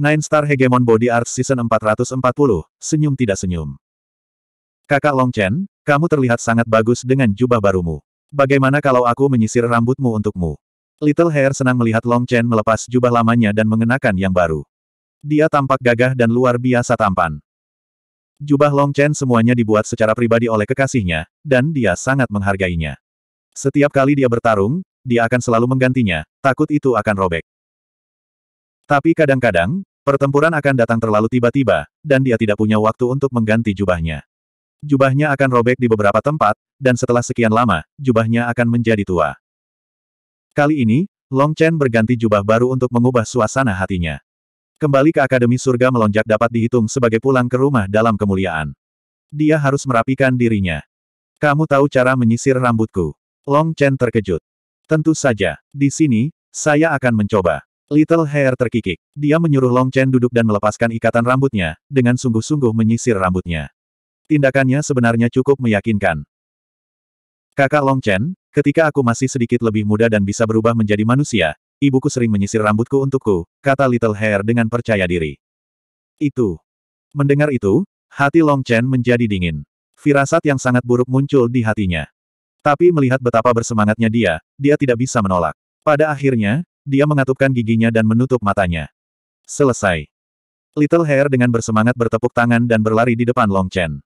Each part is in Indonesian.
Nine Star Hegemon Body Art Season 440, senyum tidak senyum. Kakak Long Chen, kamu terlihat sangat bagus dengan jubah barumu. Bagaimana kalau aku menyisir rambutmu untukmu? Little Hair senang melihat Long Chen melepas jubah lamanya dan mengenakan yang baru. Dia tampak gagah dan luar biasa tampan. Jubah Long Chen semuanya dibuat secara pribadi oleh kekasihnya, dan dia sangat menghargainya. Setiap kali dia bertarung, dia akan selalu menggantinya, takut itu akan robek. Tapi kadang-kadang, Pertempuran akan datang terlalu tiba-tiba, dan dia tidak punya waktu untuk mengganti jubahnya. Jubahnya akan robek di beberapa tempat, dan setelah sekian lama, jubahnya akan menjadi tua. Kali ini, Long Chen berganti jubah baru untuk mengubah suasana hatinya. Kembali ke Akademi Surga melonjak dapat dihitung sebagai pulang ke rumah dalam kemuliaan. Dia harus merapikan dirinya. Kamu tahu cara menyisir rambutku. Long Chen terkejut. Tentu saja, di sini, saya akan mencoba. Little Hair terkikik. Dia menyuruh Long Chen duduk dan melepaskan ikatan rambutnya, dengan sungguh-sungguh menyisir rambutnya. Tindakannya sebenarnya cukup meyakinkan. Kakak Long Chen, ketika aku masih sedikit lebih muda dan bisa berubah menjadi manusia, ibuku sering menyisir rambutku untukku, kata Little Hair dengan percaya diri. Itu. Mendengar itu, hati Long Chen menjadi dingin. Firasat yang sangat buruk muncul di hatinya. Tapi melihat betapa bersemangatnya dia, dia tidak bisa menolak. Pada akhirnya, dia mengatupkan giginya dan menutup matanya. Selesai. Little Hair dengan bersemangat bertepuk tangan dan berlari di depan Long Chen.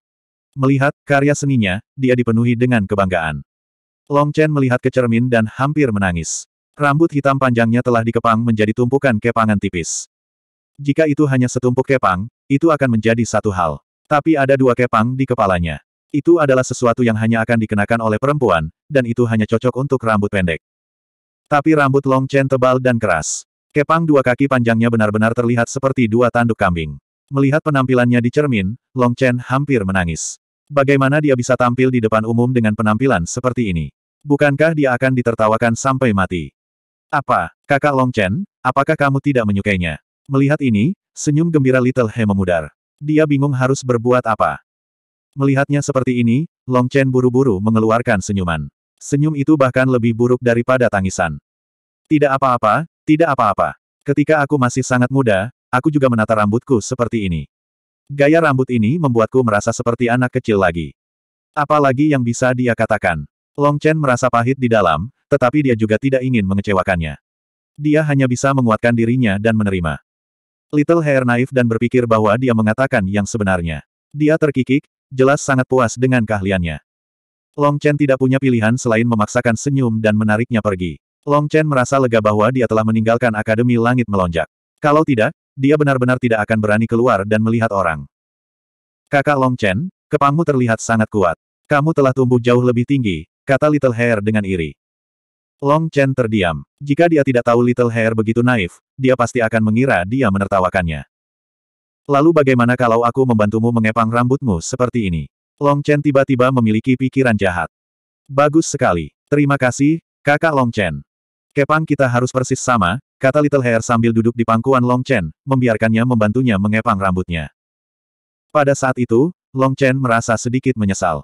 Melihat karya seninya, dia dipenuhi dengan kebanggaan. Long Chen melihat ke cermin dan hampir menangis. Rambut hitam panjangnya telah dikepang menjadi tumpukan kepangan tipis. Jika itu hanya setumpuk kepang, itu akan menjadi satu hal. Tapi ada dua kepang di kepalanya. Itu adalah sesuatu yang hanya akan dikenakan oleh perempuan, dan itu hanya cocok untuk rambut pendek. Tapi rambut Long Chen tebal dan keras. Kepang dua kaki panjangnya benar-benar terlihat seperti dua tanduk kambing. Melihat penampilannya di cermin, Long Chen hampir menangis. Bagaimana dia bisa tampil di depan umum dengan penampilan seperti ini? Bukankah dia akan ditertawakan sampai mati? Apa, kakak Long Chen, apakah kamu tidak menyukainya? Melihat ini, senyum gembira Little He memudar. Dia bingung harus berbuat apa. Melihatnya seperti ini, Long Chen buru-buru mengeluarkan senyuman. Senyum itu bahkan lebih buruk daripada tangisan. Tidak apa-apa, tidak apa-apa. Ketika aku masih sangat muda, aku juga menata rambutku seperti ini. Gaya rambut ini membuatku merasa seperti anak kecil lagi. Apalagi yang bisa dia katakan. Long Chen merasa pahit di dalam, tetapi dia juga tidak ingin mengecewakannya. Dia hanya bisa menguatkan dirinya dan menerima. Little Hair naif dan berpikir bahwa dia mengatakan yang sebenarnya. Dia terkikik, jelas sangat puas dengan keahliannya. Long Chen tidak punya pilihan selain memaksakan senyum dan menariknya pergi. Long Chen merasa lega bahwa dia telah meninggalkan Akademi Langit Melonjak. Kalau tidak, dia benar-benar tidak akan berani keluar dan melihat orang. Kakak Long Chen, kepangmu terlihat sangat kuat. Kamu telah tumbuh jauh lebih tinggi, kata Little Hair dengan iri. Long Chen terdiam. Jika dia tidak tahu Little Hair begitu naif, dia pasti akan mengira dia menertawakannya. Lalu bagaimana kalau aku membantumu mengepang rambutmu seperti ini? Long Chen tiba-tiba memiliki pikiran jahat. Bagus sekali. Terima kasih, kakak Long Chen. Kepang kita harus persis sama, kata Little Hair sambil duduk di pangkuan Long Chen, membiarkannya membantunya mengepang rambutnya. Pada saat itu, Long Chen merasa sedikit menyesal.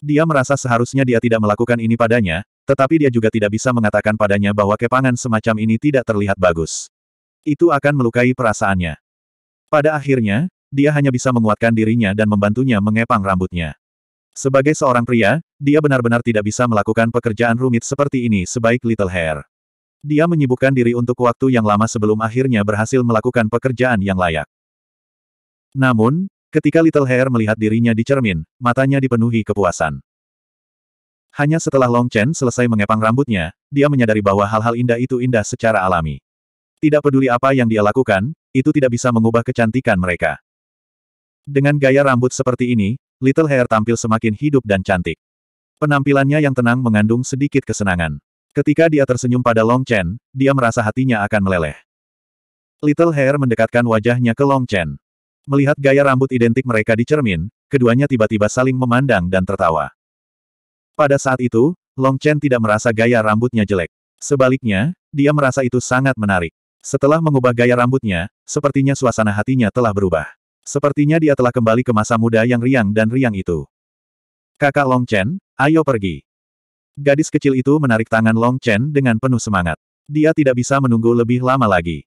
Dia merasa seharusnya dia tidak melakukan ini padanya, tetapi dia juga tidak bisa mengatakan padanya bahwa kepangan semacam ini tidak terlihat bagus. Itu akan melukai perasaannya. Pada akhirnya, dia hanya bisa menguatkan dirinya dan membantunya mengepang rambutnya. Sebagai seorang pria, dia benar-benar tidak bisa melakukan pekerjaan rumit seperti ini sebaik Little Hair. Dia menyibukkan diri untuk waktu yang lama sebelum akhirnya berhasil melakukan pekerjaan yang layak. Namun, ketika Little Hair melihat dirinya di cermin, matanya dipenuhi kepuasan. Hanya setelah Long Chen selesai mengepang rambutnya, dia menyadari bahwa hal-hal indah itu indah secara alami. Tidak peduli apa yang dia lakukan, itu tidak bisa mengubah kecantikan mereka. Dengan gaya rambut seperti ini, Little Hair tampil semakin hidup dan cantik. Penampilannya yang tenang mengandung sedikit kesenangan. Ketika dia tersenyum pada Long Chen, dia merasa hatinya akan meleleh. Little Hair mendekatkan wajahnya ke Long Chen. Melihat gaya rambut identik mereka di cermin, keduanya tiba-tiba saling memandang dan tertawa. Pada saat itu, Long Chen tidak merasa gaya rambutnya jelek. Sebaliknya, dia merasa itu sangat menarik. Setelah mengubah gaya rambutnya, sepertinya suasana hatinya telah berubah. Sepertinya dia telah kembali ke masa muda yang riang dan riang itu. Kakak Long Chen, ayo pergi. Gadis kecil itu menarik tangan Long Chen dengan penuh semangat. Dia tidak bisa menunggu lebih lama lagi.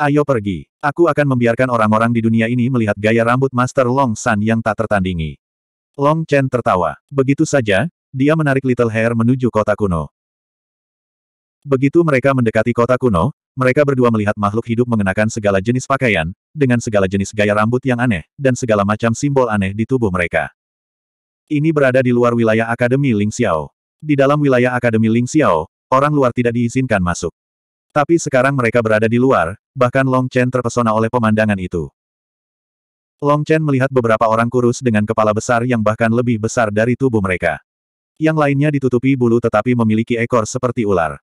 Ayo pergi. Aku akan membiarkan orang-orang di dunia ini melihat gaya rambut Master Long San yang tak tertandingi. Long Chen tertawa. Begitu saja, dia menarik Little Hair menuju kota kuno. Begitu mereka mendekati kota kuno, mereka berdua melihat makhluk hidup mengenakan segala jenis pakaian, dengan segala jenis gaya rambut yang aneh, dan segala macam simbol aneh di tubuh mereka. Ini berada di luar wilayah Akademi Ling Xiao. Di dalam wilayah Akademi Ling Xiao, orang luar tidak diizinkan masuk. Tapi sekarang mereka berada di luar, bahkan Long Chen terpesona oleh pemandangan itu. Long Chen melihat beberapa orang kurus dengan kepala besar yang bahkan lebih besar dari tubuh mereka. Yang lainnya ditutupi bulu tetapi memiliki ekor seperti ular.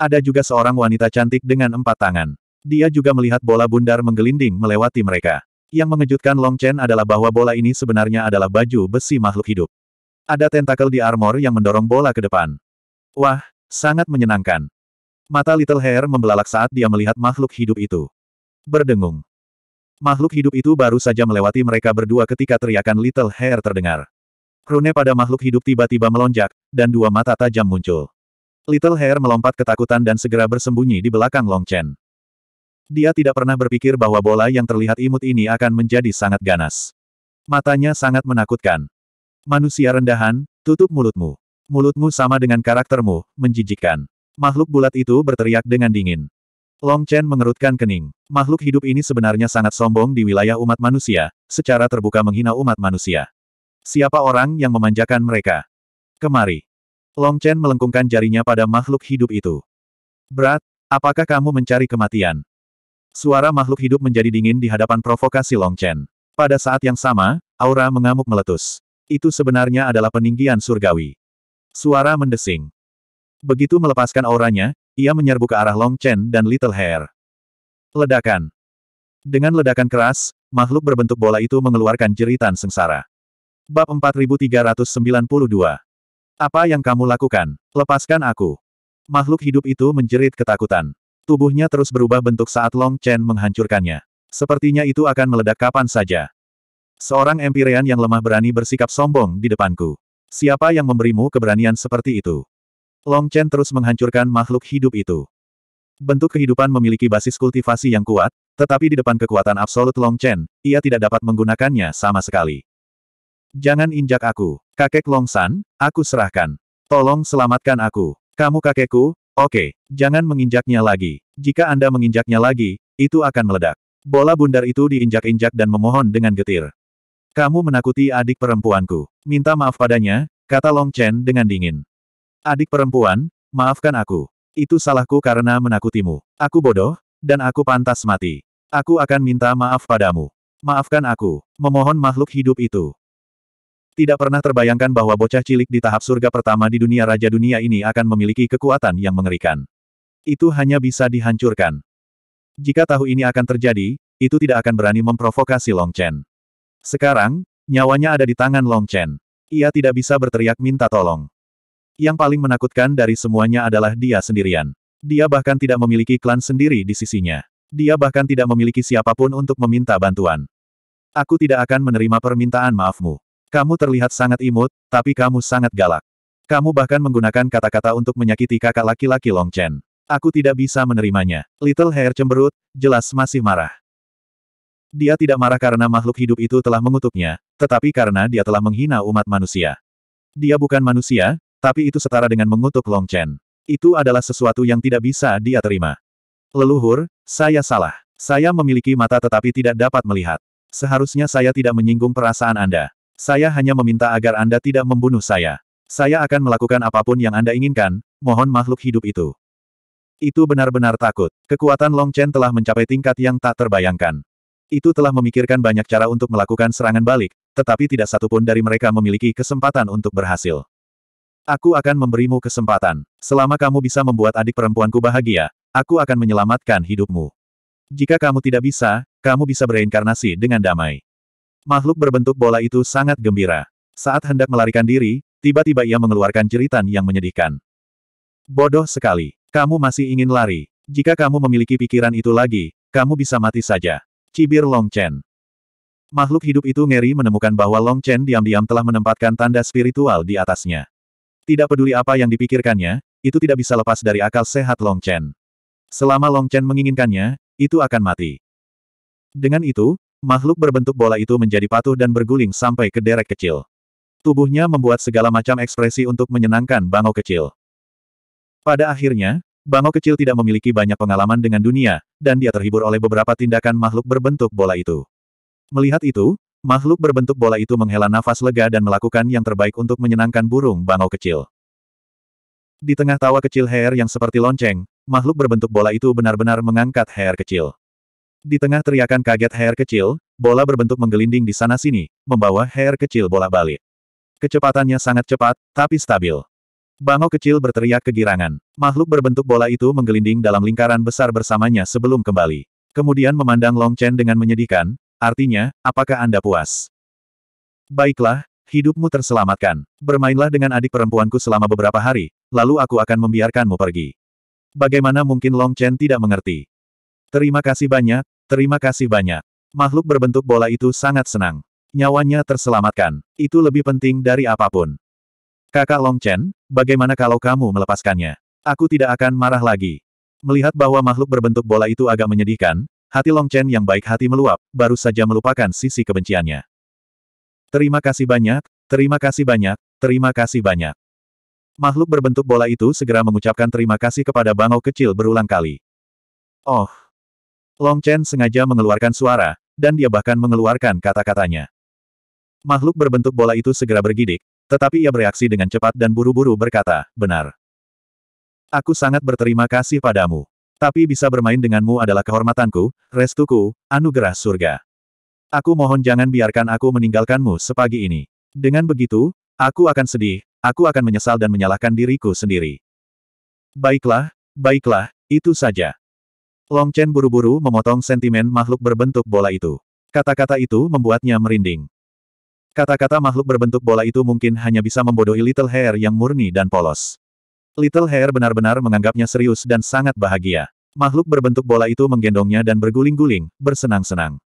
Ada juga seorang wanita cantik dengan empat tangan. Dia juga melihat bola bundar menggelinding melewati mereka. Yang mengejutkan Long Chen adalah bahwa bola ini sebenarnya adalah baju besi makhluk hidup. Ada tentakel di armor yang mendorong bola ke depan. Wah, sangat menyenangkan. Mata Little Hair membelalak saat dia melihat makhluk hidup itu. Berdengung. Makhluk hidup itu baru saja melewati mereka berdua ketika teriakan Little Hair terdengar. Krune pada makhluk hidup tiba-tiba melonjak, dan dua mata tajam muncul. Little Hair melompat ketakutan dan segera bersembunyi di belakang Long Chen. Dia tidak pernah berpikir bahwa bola yang terlihat imut ini akan menjadi sangat ganas. Matanya sangat menakutkan. Manusia rendahan, tutup mulutmu. Mulutmu sama dengan karaktermu, menjijikkan. Makhluk bulat itu berteriak dengan dingin. Long Chen mengerutkan kening. Makhluk hidup ini sebenarnya sangat sombong di wilayah umat manusia, secara terbuka menghina umat manusia. Siapa orang yang memanjakan mereka? Kemari. Long Chen melengkungkan jarinya pada makhluk hidup itu. Berat, apakah kamu mencari kematian? Suara makhluk hidup menjadi dingin di hadapan provokasi Long Chen. Pada saat yang sama, aura mengamuk meletus. Itu sebenarnya adalah peninggian surgawi. Suara mendesing. Begitu melepaskan auranya, ia menyerbu ke arah Long Chen dan Little Hair. Ledakan. Dengan ledakan keras, makhluk berbentuk bola itu mengeluarkan jeritan sengsara. Bab 4392. Apa yang kamu lakukan? Lepaskan aku. Makhluk hidup itu menjerit ketakutan. Tubuhnya terus berubah bentuk saat Long Chen menghancurkannya. Sepertinya itu akan meledak kapan saja. Seorang Empyrean yang lemah berani bersikap sombong di depanku. Siapa yang memberimu keberanian seperti itu? Long Chen terus menghancurkan makhluk hidup itu. Bentuk kehidupan memiliki basis kultivasi yang kuat, tetapi di depan kekuatan absolut Long Chen, ia tidak dapat menggunakannya sama sekali. Jangan injak aku. Kakek Long San, aku serahkan. Tolong selamatkan aku. Kamu kakekku, Oke, jangan menginjaknya lagi. Jika Anda menginjaknya lagi, itu akan meledak. Bola bundar itu diinjak-injak dan memohon dengan getir. Kamu menakuti adik perempuanku. Minta maaf padanya, kata Long Chen dengan dingin. Adik perempuan, maafkan aku. Itu salahku karena menakutimu. Aku bodoh, dan aku pantas mati. Aku akan minta maaf padamu. Maafkan aku, memohon makhluk hidup itu. Tidak pernah terbayangkan bahwa bocah cilik di tahap surga pertama di dunia Raja Dunia ini akan memiliki kekuatan yang mengerikan. Itu hanya bisa dihancurkan. Jika tahu ini akan terjadi, itu tidak akan berani memprovokasi Long Chen. Sekarang, nyawanya ada di tangan Long Chen. Ia tidak bisa berteriak minta tolong. Yang paling menakutkan dari semuanya adalah dia sendirian. Dia bahkan tidak memiliki klan sendiri di sisinya. Dia bahkan tidak memiliki siapapun untuk meminta bantuan. Aku tidak akan menerima permintaan maafmu. Kamu terlihat sangat imut, tapi kamu sangat galak. Kamu bahkan menggunakan kata-kata untuk menyakiti kakak laki-laki Long Chen. Aku tidak bisa menerimanya. Little Hair cemberut, jelas masih marah. Dia tidak marah karena makhluk hidup itu telah mengutuknya, tetapi karena dia telah menghina umat manusia. Dia bukan manusia, tapi itu setara dengan mengutuk Long Chen. Itu adalah sesuatu yang tidak bisa dia terima. Leluhur, saya salah. Saya memiliki mata tetapi tidak dapat melihat. Seharusnya saya tidak menyinggung perasaan Anda. Saya hanya meminta agar Anda tidak membunuh saya. Saya akan melakukan apapun yang Anda inginkan, mohon makhluk hidup itu. Itu benar-benar takut. Kekuatan Long Chen telah mencapai tingkat yang tak terbayangkan. Itu telah memikirkan banyak cara untuk melakukan serangan balik, tetapi tidak satupun dari mereka memiliki kesempatan untuk berhasil. Aku akan memberimu kesempatan. Selama kamu bisa membuat adik perempuanku bahagia, aku akan menyelamatkan hidupmu. Jika kamu tidak bisa, kamu bisa bereinkarnasi dengan damai. Makhluk berbentuk bola itu sangat gembira. Saat hendak melarikan diri, tiba-tiba ia mengeluarkan jeritan yang menyedihkan. Bodoh sekali. Kamu masih ingin lari. Jika kamu memiliki pikiran itu lagi, kamu bisa mati saja. Cibir Long Chen. Makhluk hidup itu ngeri menemukan bahwa Long Chen diam-diam telah menempatkan tanda spiritual di atasnya. Tidak peduli apa yang dipikirkannya, itu tidak bisa lepas dari akal sehat Long Chen. Selama Long Chen menginginkannya, itu akan mati. Dengan itu, Makhluk berbentuk bola itu menjadi patuh dan berguling sampai ke derek kecil. Tubuhnya membuat segala macam ekspresi untuk menyenangkan bangau kecil. Pada akhirnya, bangau kecil tidak memiliki banyak pengalaman dengan dunia, dan dia terhibur oleh beberapa tindakan makhluk berbentuk bola itu. Melihat itu, makhluk berbentuk bola itu menghela nafas lega dan melakukan yang terbaik untuk menyenangkan burung bangau kecil. Di tengah tawa kecil hair yang seperti lonceng, makhluk berbentuk bola itu benar-benar mengangkat hair kecil. Di tengah teriakan kaget Hair kecil, bola berbentuk menggelinding di sana-sini, membawa Hair kecil bola balik. Kecepatannya sangat cepat, tapi stabil. Bango kecil berteriak kegirangan. Makhluk berbentuk bola itu menggelinding dalam lingkaran besar bersamanya sebelum kembali. Kemudian memandang Long Chen dengan menyedihkan, artinya, apakah Anda puas? Baiklah, hidupmu terselamatkan. Bermainlah dengan adik perempuanku selama beberapa hari, lalu aku akan membiarkanmu pergi. Bagaimana mungkin Long Chen tidak mengerti? Terima kasih banyak, terima kasih banyak. Makhluk berbentuk bola itu sangat senang. Nyawanya terselamatkan. Itu lebih penting dari apapun. Kakak Long Chen, bagaimana kalau kamu melepaskannya? Aku tidak akan marah lagi. Melihat bahwa makhluk berbentuk bola itu agak menyedihkan, hati Long Chen yang baik hati meluap, baru saja melupakan sisi kebenciannya. Terima kasih banyak, terima kasih banyak, terima kasih banyak. Makhluk berbentuk bola itu segera mengucapkan terima kasih kepada bangau kecil berulang kali. Oh, Long Chen sengaja mengeluarkan suara, dan dia bahkan mengeluarkan kata-katanya. Makhluk berbentuk bola itu segera bergidik, tetapi ia bereaksi dengan cepat dan buru-buru berkata, benar. Aku sangat berterima kasih padamu. Tapi bisa bermain denganmu adalah kehormatanku, restuku, anugerah surga. Aku mohon jangan biarkan aku meninggalkanmu sepagi ini. Dengan begitu, aku akan sedih, aku akan menyesal dan menyalahkan diriku sendiri. Baiklah, baiklah, itu saja. Long Chen buru-buru memotong sentimen makhluk berbentuk bola itu. Kata-kata itu membuatnya merinding. Kata-kata makhluk berbentuk bola itu mungkin hanya bisa membodohi Little Hair yang murni dan polos. Little Hair benar-benar menganggapnya serius dan sangat bahagia. Makhluk berbentuk bola itu menggendongnya dan berguling-guling, bersenang-senang.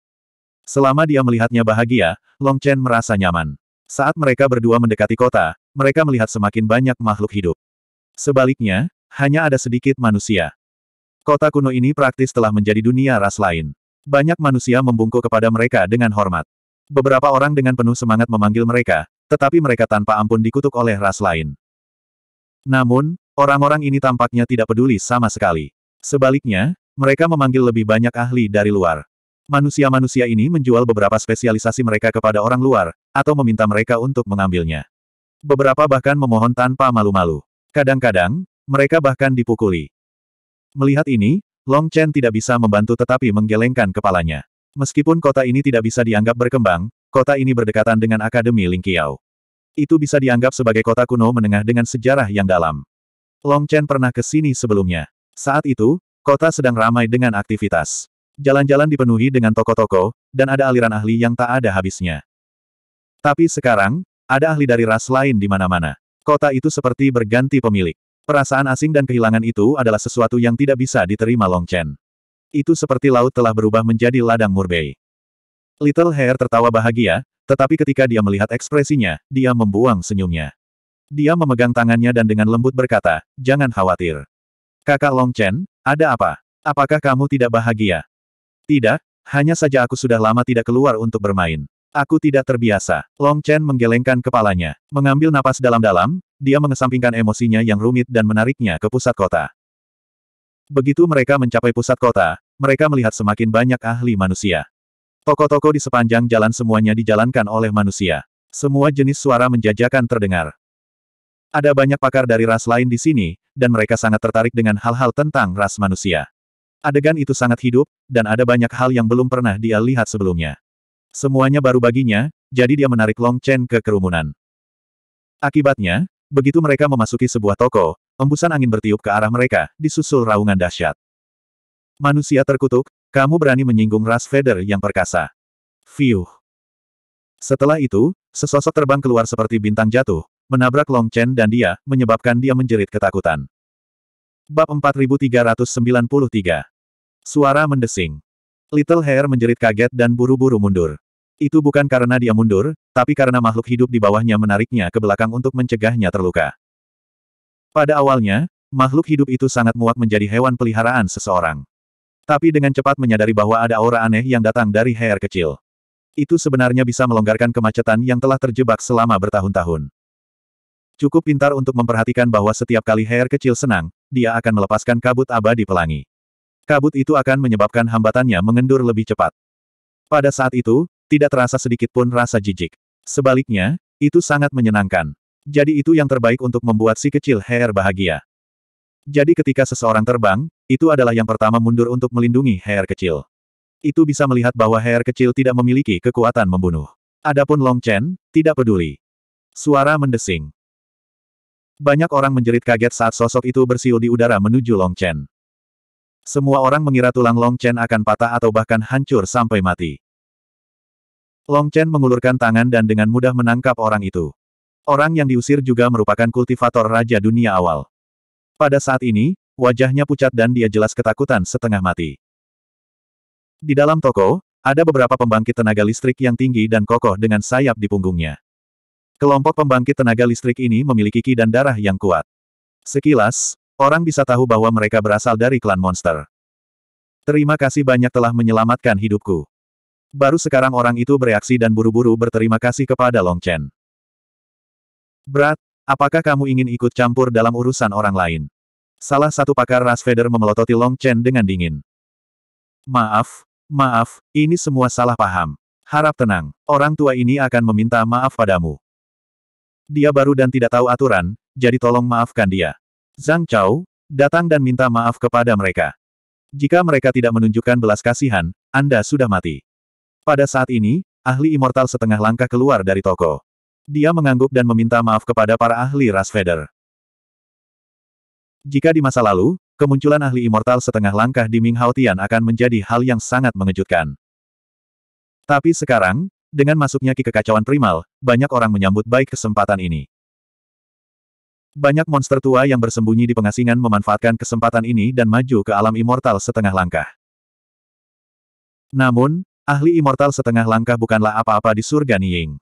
Selama dia melihatnya bahagia, Long Chen merasa nyaman. Saat mereka berdua mendekati kota, mereka melihat semakin banyak makhluk hidup. Sebaliknya, hanya ada sedikit manusia. Kota kuno ini praktis telah menjadi dunia ras lain. Banyak manusia membungkuk kepada mereka dengan hormat. Beberapa orang dengan penuh semangat memanggil mereka, tetapi mereka tanpa ampun dikutuk oleh ras lain. Namun, orang-orang ini tampaknya tidak peduli sama sekali. Sebaliknya, mereka memanggil lebih banyak ahli dari luar. Manusia-manusia ini menjual beberapa spesialisasi mereka kepada orang luar, atau meminta mereka untuk mengambilnya. Beberapa bahkan memohon tanpa malu-malu. Kadang-kadang, mereka bahkan dipukuli. Melihat ini, Long Chen tidak bisa membantu tetapi menggelengkan kepalanya. Meskipun kota ini tidak bisa dianggap berkembang, kota ini berdekatan dengan Akademi Lingqiao. Itu bisa dianggap sebagai kota kuno menengah dengan sejarah yang dalam. Long Chen pernah ke sini sebelumnya. Saat itu, kota sedang ramai dengan aktivitas. Jalan-jalan dipenuhi dengan toko-toko, dan ada aliran ahli yang tak ada habisnya. Tapi sekarang, ada ahli dari ras lain di mana-mana. Kota itu seperti berganti pemilik. Perasaan asing dan kehilangan itu adalah sesuatu yang tidak bisa diterima Long Chen. Itu seperti laut telah berubah menjadi ladang murbei. Little Hair tertawa bahagia, tetapi ketika dia melihat ekspresinya, dia membuang senyumnya. Dia memegang tangannya dan dengan lembut berkata, jangan khawatir. Kakak Long Chen, ada apa? Apakah kamu tidak bahagia? Tidak, hanya saja aku sudah lama tidak keluar untuk bermain. Aku tidak terbiasa. Long Chen menggelengkan kepalanya. Mengambil napas dalam-dalam, dia mengesampingkan emosinya yang rumit dan menariknya ke pusat kota. Begitu mereka mencapai pusat kota, mereka melihat semakin banyak ahli manusia. Toko-toko di sepanjang jalan semuanya dijalankan oleh manusia. Semua jenis suara menjajakan terdengar. Ada banyak pakar dari ras lain di sini, dan mereka sangat tertarik dengan hal-hal tentang ras manusia. Adegan itu sangat hidup, dan ada banyak hal yang belum pernah dia lihat sebelumnya. Semuanya baru baginya, jadi dia menarik Long Chen ke kerumunan. Akibatnya, begitu mereka memasuki sebuah toko, embusan angin bertiup ke arah mereka, disusul raungan dahsyat. Manusia terkutuk, kamu berani menyinggung ras Feather yang perkasa. Fiuh. Setelah itu, sesosok terbang keluar seperti bintang jatuh, menabrak Long Chen dan dia, menyebabkan dia menjerit ketakutan. Bab 4393. Suara mendesing. Little Hair menjerit kaget dan buru-buru mundur. Itu bukan karena dia mundur, tapi karena makhluk hidup di bawahnya menariknya ke belakang untuk mencegahnya terluka. Pada awalnya, makhluk hidup itu sangat muak menjadi hewan peliharaan seseorang. Tapi dengan cepat menyadari bahwa ada aura aneh yang datang dari hair kecil. Itu sebenarnya bisa melonggarkan kemacetan yang telah terjebak selama bertahun-tahun. Cukup pintar untuk memperhatikan bahwa setiap kali hair kecil senang, dia akan melepaskan kabut abadi pelangi. Kabut itu akan menyebabkan hambatannya mengendur lebih cepat. Pada saat itu, tidak terasa sedikit pun rasa jijik. Sebaliknya, itu sangat menyenangkan. Jadi itu yang terbaik untuk membuat si kecil Heer bahagia. Jadi ketika seseorang terbang, itu adalah yang pertama mundur untuk melindungi Heer kecil. Itu bisa melihat bahwa Heer kecil tidak memiliki kekuatan membunuh. Adapun Long Chen, tidak peduli. Suara mendesing. Banyak orang menjerit kaget saat sosok itu bersiul di udara menuju Long Chen. Semua orang mengira tulang Long Chen akan patah atau bahkan hancur sampai mati. Long Chen mengulurkan tangan dan dengan mudah menangkap orang itu. Orang yang diusir juga merupakan kultivator Raja Dunia Awal. Pada saat ini, wajahnya pucat dan dia jelas ketakutan setengah mati. Di dalam toko, ada beberapa pembangkit tenaga listrik yang tinggi dan kokoh dengan sayap di punggungnya. Kelompok pembangkit tenaga listrik ini memiliki ki dan darah yang kuat. Sekilas, Orang bisa tahu bahwa mereka berasal dari klan monster. Terima kasih banyak telah menyelamatkan hidupku. Baru sekarang orang itu bereaksi dan buru-buru berterima kasih kepada Long Chen. Berat, apakah kamu ingin ikut campur dalam urusan orang lain? Salah satu pakar ras Feder memelototi Long Chen dengan dingin. Maaf, maaf, ini semua salah paham. Harap tenang, orang tua ini akan meminta maaf padamu. Dia baru dan tidak tahu aturan, jadi tolong maafkan dia. Zhang Chao, datang dan minta maaf kepada mereka. Jika mereka tidak menunjukkan belas kasihan, Anda sudah mati. Pada saat ini, ahli immortal setengah langkah keluar dari toko. Dia mengangguk dan meminta maaf kepada para ahli ras Feder. Jika di masa lalu, kemunculan ahli immortal setengah langkah di Ming Haotian akan menjadi hal yang sangat mengejutkan. Tapi sekarang, dengan masuknya Ki Kekacauan Primal, banyak orang menyambut baik kesempatan ini. Banyak monster tua yang bersembunyi di pengasingan memanfaatkan kesempatan ini dan maju ke alam immortal setengah langkah. Namun, ahli immortal setengah langkah bukanlah apa-apa di surga Niying.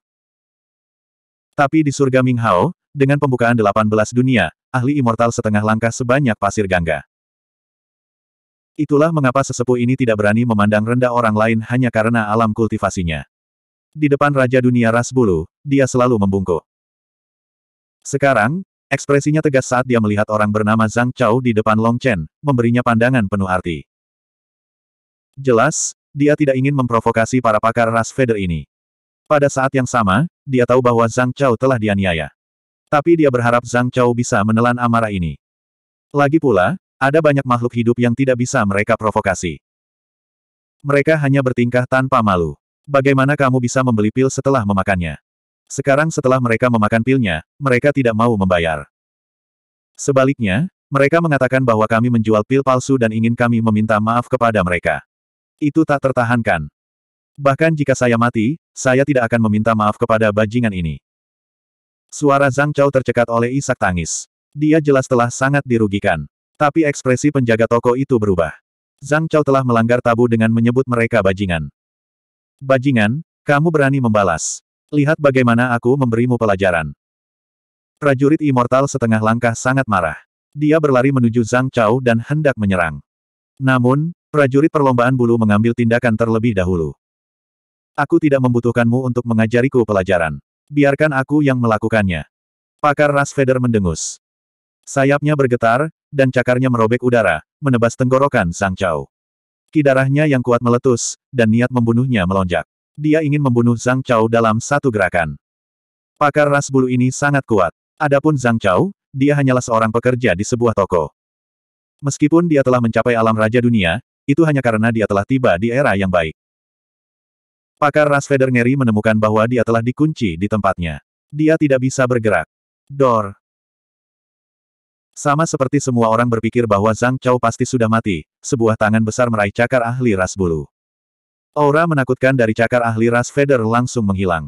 Tapi di surga Minghao, dengan pembukaan 18 dunia, ahli immortal setengah langkah sebanyak pasir gangga. Itulah mengapa sesepuh ini tidak berani memandang rendah orang lain hanya karena alam kultivasinya. Di depan Raja Dunia Ras Bulu, dia selalu membungkuk. Sekarang, Ekspresinya tegas saat dia melihat orang bernama Zhang Chao di depan Long Chen, memberinya pandangan penuh arti. Jelas, dia tidak ingin memprovokasi para pakar ras feather ini. Pada saat yang sama, dia tahu bahwa Zhang Chao telah dianiaya. Tapi dia berharap Zhang Chao bisa menelan amarah ini. Lagi pula, ada banyak makhluk hidup yang tidak bisa mereka provokasi. Mereka hanya bertingkah tanpa malu. Bagaimana kamu bisa membeli pil setelah memakannya? Sekarang setelah mereka memakan pilnya, mereka tidak mau membayar. Sebaliknya, mereka mengatakan bahwa kami menjual pil palsu dan ingin kami meminta maaf kepada mereka. Itu tak tertahankan. Bahkan jika saya mati, saya tidak akan meminta maaf kepada bajingan ini. Suara Zhang Chao tercekat oleh isak tangis. Dia jelas telah sangat dirugikan. Tapi ekspresi penjaga toko itu berubah. Zhang Chao telah melanggar tabu dengan menyebut mereka bajingan. Bajingan, kamu berani membalas. Lihat bagaimana aku memberimu pelajaran. Prajurit immortal setengah langkah sangat marah. Dia berlari menuju Zhang Chao dan hendak menyerang. Namun, prajurit perlombaan bulu mengambil tindakan terlebih dahulu. Aku tidak membutuhkanmu untuk mengajariku pelajaran. Biarkan aku yang melakukannya. Pakar Ras Feder mendengus. Sayapnya bergetar, dan cakarnya merobek udara, menebas tenggorokan Zhang Chao. Kidarahnya yang kuat meletus, dan niat membunuhnya melonjak. Dia ingin membunuh Zhang Chao dalam satu gerakan. Pakar ras bulu ini sangat kuat. Adapun Zhang Chao, dia hanyalah seorang pekerja di sebuah toko. Meskipun dia telah mencapai alam raja dunia, itu hanya karena dia telah tiba di era yang baik. Pakar ras Feather Ngeri menemukan bahwa dia telah dikunci di tempatnya. Dia tidak bisa bergerak. Dor. Sama seperti semua orang berpikir bahwa Zhang Chao pasti sudah mati, sebuah tangan besar meraih cakar ahli ras bulu. Aura menakutkan dari cakar ahli ras Feder langsung menghilang.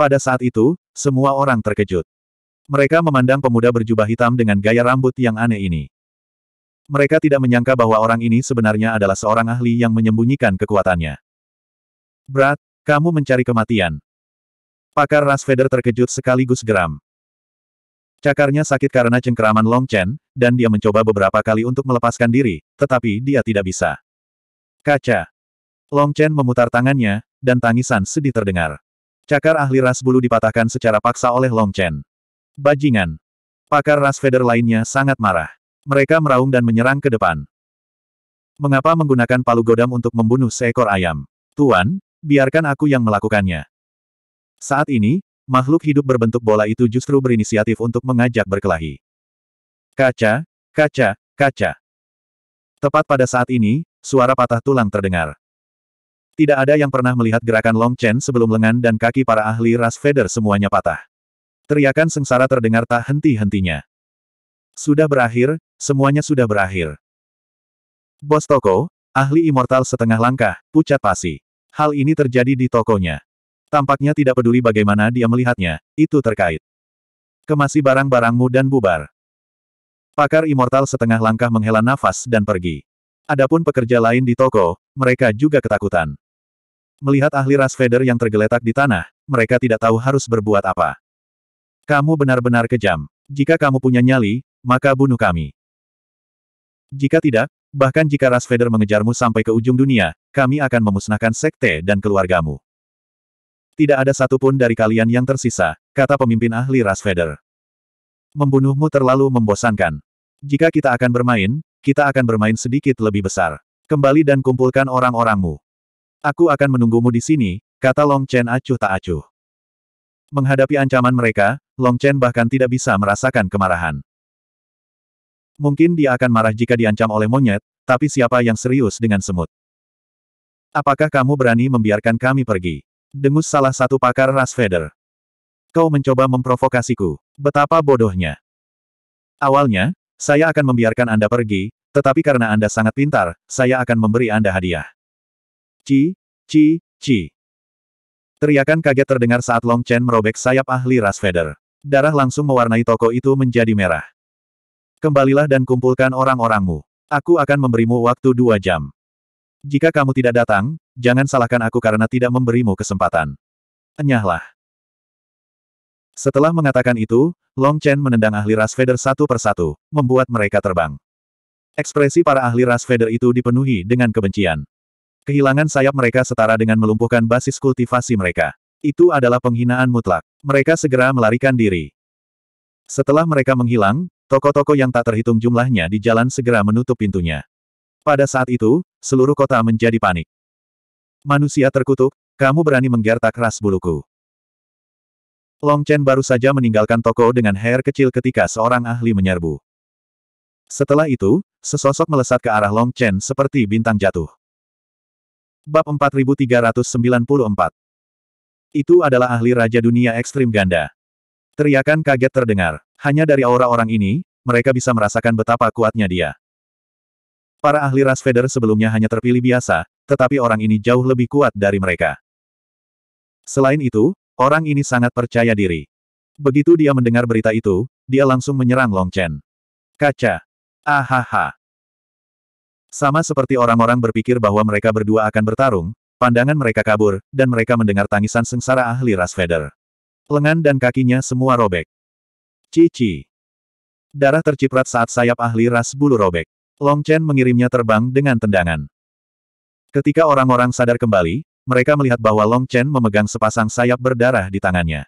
Pada saat itu, semua orang terkejut. Mereka memandang pemuda berjubah hitam dengan gaya rambut yang aneh ini. Mereka tidak menyangka bahwa orang ini sebenarnya adalah seorang ahli yang menyembunyikan kekuatannya. Brat, kamu mencari kematian. Pakar ras Feder terkejut sekaligus geram. Cakarnya sakit karena cengkeraman Long Chen, dan dia mencoba beberapa kali untuk melepaskan diri, tetapi dia tidak bisa. Kaca. Long Chen memutar tangannya, dan tangisan sedih terdengar. Cakar ahli ras bulu dipatahkan secara paksa oleh Long Chen. Bajingan. Pakar ras feather lainnya sangat marah. Mereka meraung dan menyerang ke depan. Mengapa menggunakan palu godam untuk membunuh seekor ayam? Tuan, biarkan aku yang melakukannya. Saat ini, makhluk hidup berbentuk bola itu justru berinisiatif untuk mengajak berkelahi. Kaca, kaca, kaca. Tepat pada saat ini, suara patah tulang terdengar. Tidak ada yang pernah melihat gerakan Long Chen sebelum lengan dan kaki para ahli ras feather semuanya patah. Teriakan sengsara terdengar tak henti-hentinya. Sudah berakhir, semuanya sudah berakhir. Bos toko, ahli immortal setengah langkah, pucat pasi. Hal ini terjadi di tokonya. Tampaknya tidak peduli bagaimana dia melihatnya, itu terkait. Kemasi barang-barangmu dan bubar. Pakar immortal setengah langkah menghela nafas dan pergi. Adapun pekerja lain di toko, mereka juga ketakutan. Melihat ahli ras Vader yang tergeletak di tanah, mereka tidak tahu harus berbuat apa. Kamu benar-benar kejam. Jika kamu punya nyali, maka bunuh kami. Jika tidak, bahkan jika ras Vader mengejarmu sampai ke ujung dunia, kami akan memusnahkan sekte dan keluargamu. Tidak ada satupun dari kalian yang tersisa, kata pemimpin ahli ras Vader. Membunuhmu terlalu membosankan. Jika kita akan bermain, kita akan bermain sedikit lebih besar. Kembali dan kumpulkan orang-orangmu. Aku akan menunggumu di sini, kata Long Chen acuh tak acuh. Menghadapi ancaman mereka, Long Chen bahkan tidak bisa merasakan kemarahan. Mungkin dia akan marah jika diancam oleh monyet, tapi siapa yang serius dengan semut? Apakah kamu berani membiarkan kami pergi? Dengus salah satu pakar ras feather. Kau mencoba memprovokasiku. Betapa bodohnya. Awalnya, saya akan membiarkan Anda pergi, tetapi karena Anda sangat pintar, saya akan memberi Anda hadiah. Ci, ci, ci. Teriakan kaget terdengar saat Long Chen merobek sayap ahli ras feather. Darah langsung mewarnai toko itu menjadi merah. Kembalilah dan kumpulkan orang-orangmu. Aku akan memberimu waktu dua jam. Jika kamu tidak datang, jangan salahkan aku karena tidak memberimu kesempatan. Enyahlah. Setelah mengatakan itu, Long Chen menendang ahli ras feather satu persatu, membuat mereka terbang. Ekspresi para ahli ras feather itu dipenuhi dengan kebencian. Kehilangan sayap mereka setara dengan melumpuhkan basis kultivasi mereka. Itu adalah penghinaan mutlak. Mereka segera melarikan diri. Setelah mereka menghilang, toko-toko yang tak terhitung jumlahnya di jalan segera menutup pintunya. Pada saat itu, seluruh kota menjadi panik. Manusia terkutuk, kamu berani menggertak ras buluku. Long Chen baru saja meninggalkan toko dengan hair kecil ketika seorang ahli menyerbu. Setelah itu, sesosok melesat ke arah Long Chen seperti bintang jatuh. Bab 4394 Itu adalah ahli Raja Dunia Ekstrim Ganda. Teriakan kaget terdengar. Hanya dari aura orang ini, mereka bisa merasakan betapa kuatnya dia. Para ahli ras Feder sebelumnya hanya terpilih biasa, tetapi orang ini jauh lebih kuat dari mereka. Selain itu, orang ini sangat percaya diri. Begitu dia mendengar berita itu, dia langsung menyerang Long Chen. Kaca. Ahaha. Sama seperti orang-orang berpikir bahwa mereka berdua akan bertarung, pandangan mereka kabur, dan mereka mendengar tangisan sengsara ahli Ras feather. Lengan dan kakinya semua robek. Cici. Darah terciprat saat sayap ahli ras bulu robek. Long Chen mengirimnya terbang dengan tendangan. Ketika orang-orang sadar kembali, mereka melihat bahwa Long Chen memegang sepasang sayap berdarah di tangannya.